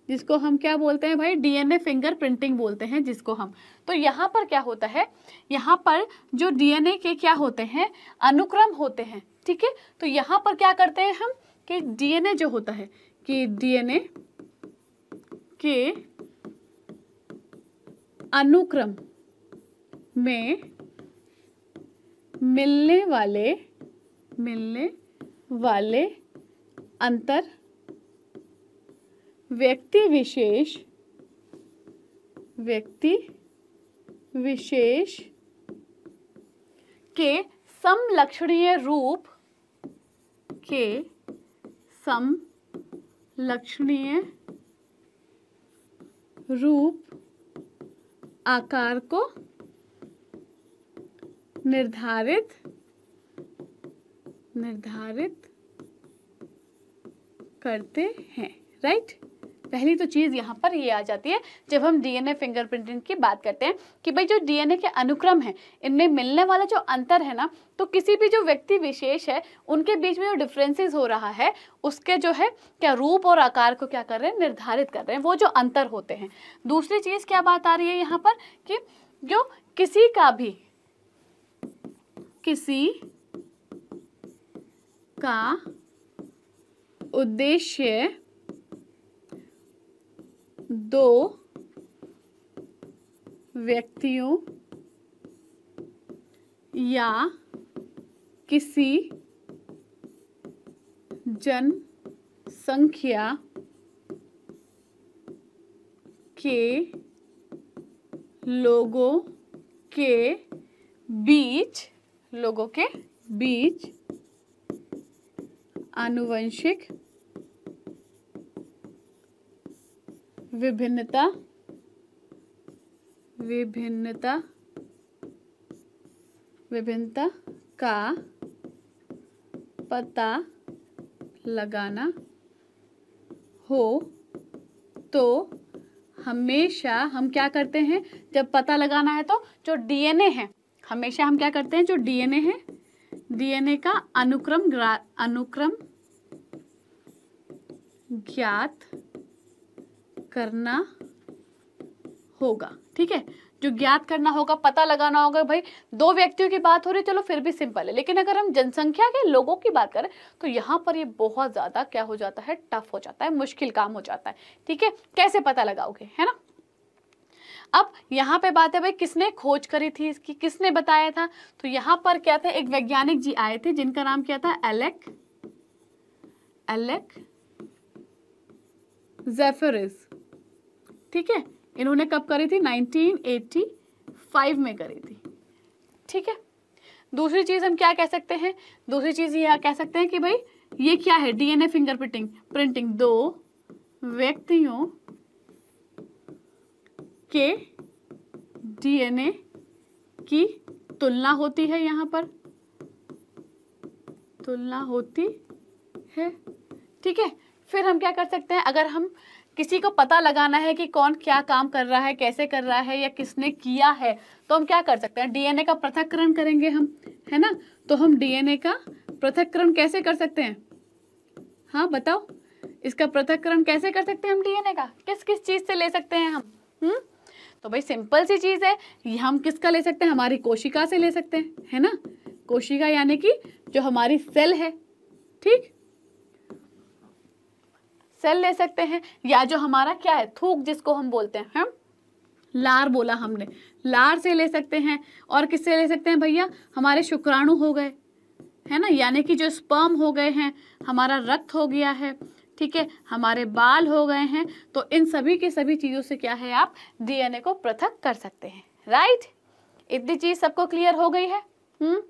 जिसको हम क्या बोलते हैं भाई डीएनए फिंगर प्रिंटिंग बोलते हैं जिसको हम तो यहाँ पर क्या होता है यहाँ पर जो डीएनए के क्या होते हैं अनुक्रम होते हैं ठीक है तो यहाँ पर क्या करते हैं हम कि डीएनए जो होता है कि डीएनए के अनुक्रम में मिलने वाले मिलने वाले अंतर व्यक्ति विशेष व्यक्ति विशेष के समलक्षणीय रूप के समलक्षणीय रूप आकार को निर्धारित निर्धारित करते हैं राइट पहली तो चीज़ यहाँ पर ये आ जाती है जब हम डीएनए फिंगरप्रिंटिंग की बात करते हैं कि भाई जो डीएनए के अनुक्रम है इनमें मिलने वाला जो अंतर है ना तो किसी भी जो व्यक्ति विशेष है उनके बीच में जो डिफरेंसेस हो रहा है उसके जो है क्या रूप और आकार को क्या कर रहे हैं निर्धारित कर रहे हैं वो जो अंतर होते हैं दूसरी चीज़ क्या बात आ रही है यहाँ पर कि जो किसी का भी किसी का उद्देश्य दो व्यक्तियों या किसी जन संख्या के लोगों के बीच लोगों के बीच आनुवंशिक विभिन्नता विभिन्नता विभिन्नता का पता लगाना हो तो हमेशा हम क्या करते हैं जब पता लगाना है तो जो डीएनए है हमेशा हम क्या करते हैं जो डीएनए है डीएनए का अनुक्रम अनुक्रम ज्ञात करना होगा ठीक है जो ज्ञात करना होगा पता लगाना होगा भाई दो व्यक्तियों की बात हो रही है चलो फिर भी सिंपल है लेकिन अगर हम जनसंख्या के लोगों की बात करें तो यहाँ पर ये बहुत ज़्यादा क्या हो जाता है टफ हो जाता है मुश्किल काम हो जाता है ठीक है कैसे पता लगाओगे है ना अब यहाँ पे बात है भाई किसने खोज करी थी इसकी किसने बताया था तो यहाँ पर क्या था एक वैज्ञानिक जी आए थे जिनका नाम क्या था एलेक एलेक जेफेरिस ठीक है इन्होंने कब करी थी 1985 में करी थी ठीक है दूसरी चीज़ हम क्या कह सकते हैं दूसरी चीज़ ये कह सकते हैं कि भाई ये क्या है डीएनए फिंगरप्रिंटिंग प्रिंटिंग दो व्यक्तियों के डीएनए की तुलना होती है यहां पर तुलना होती है ठीक है फिर हम क्या कर सकते हैं अगर हम किसी को पता लगाना है कि कौन क्या काम कर रहा है कैसे कर रहा है या किसने किया है तो हम क्या कर सकते हैं डीएनए का पृथककरण करेंगे हम है ना तो हम डीएनए का पृथककरण कैसे कर सकते हैं हाँ बताओ इसका पृथककरण कैसे कर सकते हैं हम डीएनए का किस किस चीज़ से ले सकते हैं हम हम्म तो भाई सिंपल सी चीज़ है ये हम किसका ले सकते हैं हमारी कोशिका से ले सकते हैं है ना कोशिका यानी कि जो हमारी सेल है ठीक सेल ले सकते हैं या जो हमारा क्या है थूक जिसको हम बोलते हैं हम लार बोला हमने लार से ले सकते हैं और किससे ले सकते हैं भैया हमारे शुक्राणु हो गए है ना यानी कि जो स्पर्म हो गए हैं हमारा रक्त हो गया है ठीक है हमारे बाल हो गए हैं तो इन सभी के सभी चीज़ों से क्या है आप डीएनए को पृथक कर सकते हैं राइट इतनी चीज़ सबको क्लियर हो गई है हुँ? हम्म?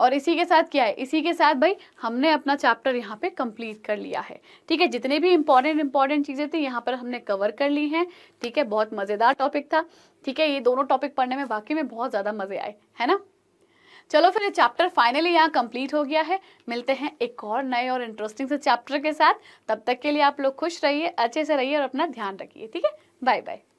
और इसी के साथ क्या है इसी के साथ भाई हमने अपना चैप्टर यहाँ पे कंप्लीट कर लिया है ठीक है जितने भी इंपॉर्टेंट इंपॉर्टेंट चीज़ें थी यहाँ पर हमने कवर कर ली हैं ठीक है बहुत मज़ेदार टॉपिक था ठीक है ये दोनों टॉपिक पढ़ने में वाकई में बहुत ज़्यादा मज़े आए है ना चलो फिर ये चैप्टर फाइनली यहाँ कंप्लीट हो गया है मिलते हैं एक और नए और इंटरेस्टिंग से चैप्टर के साथ तब तक के लिए आप लोग खुश रहिए अच्छे से रहिए और अपना ध्यान रखिए ठीक है बाय बाय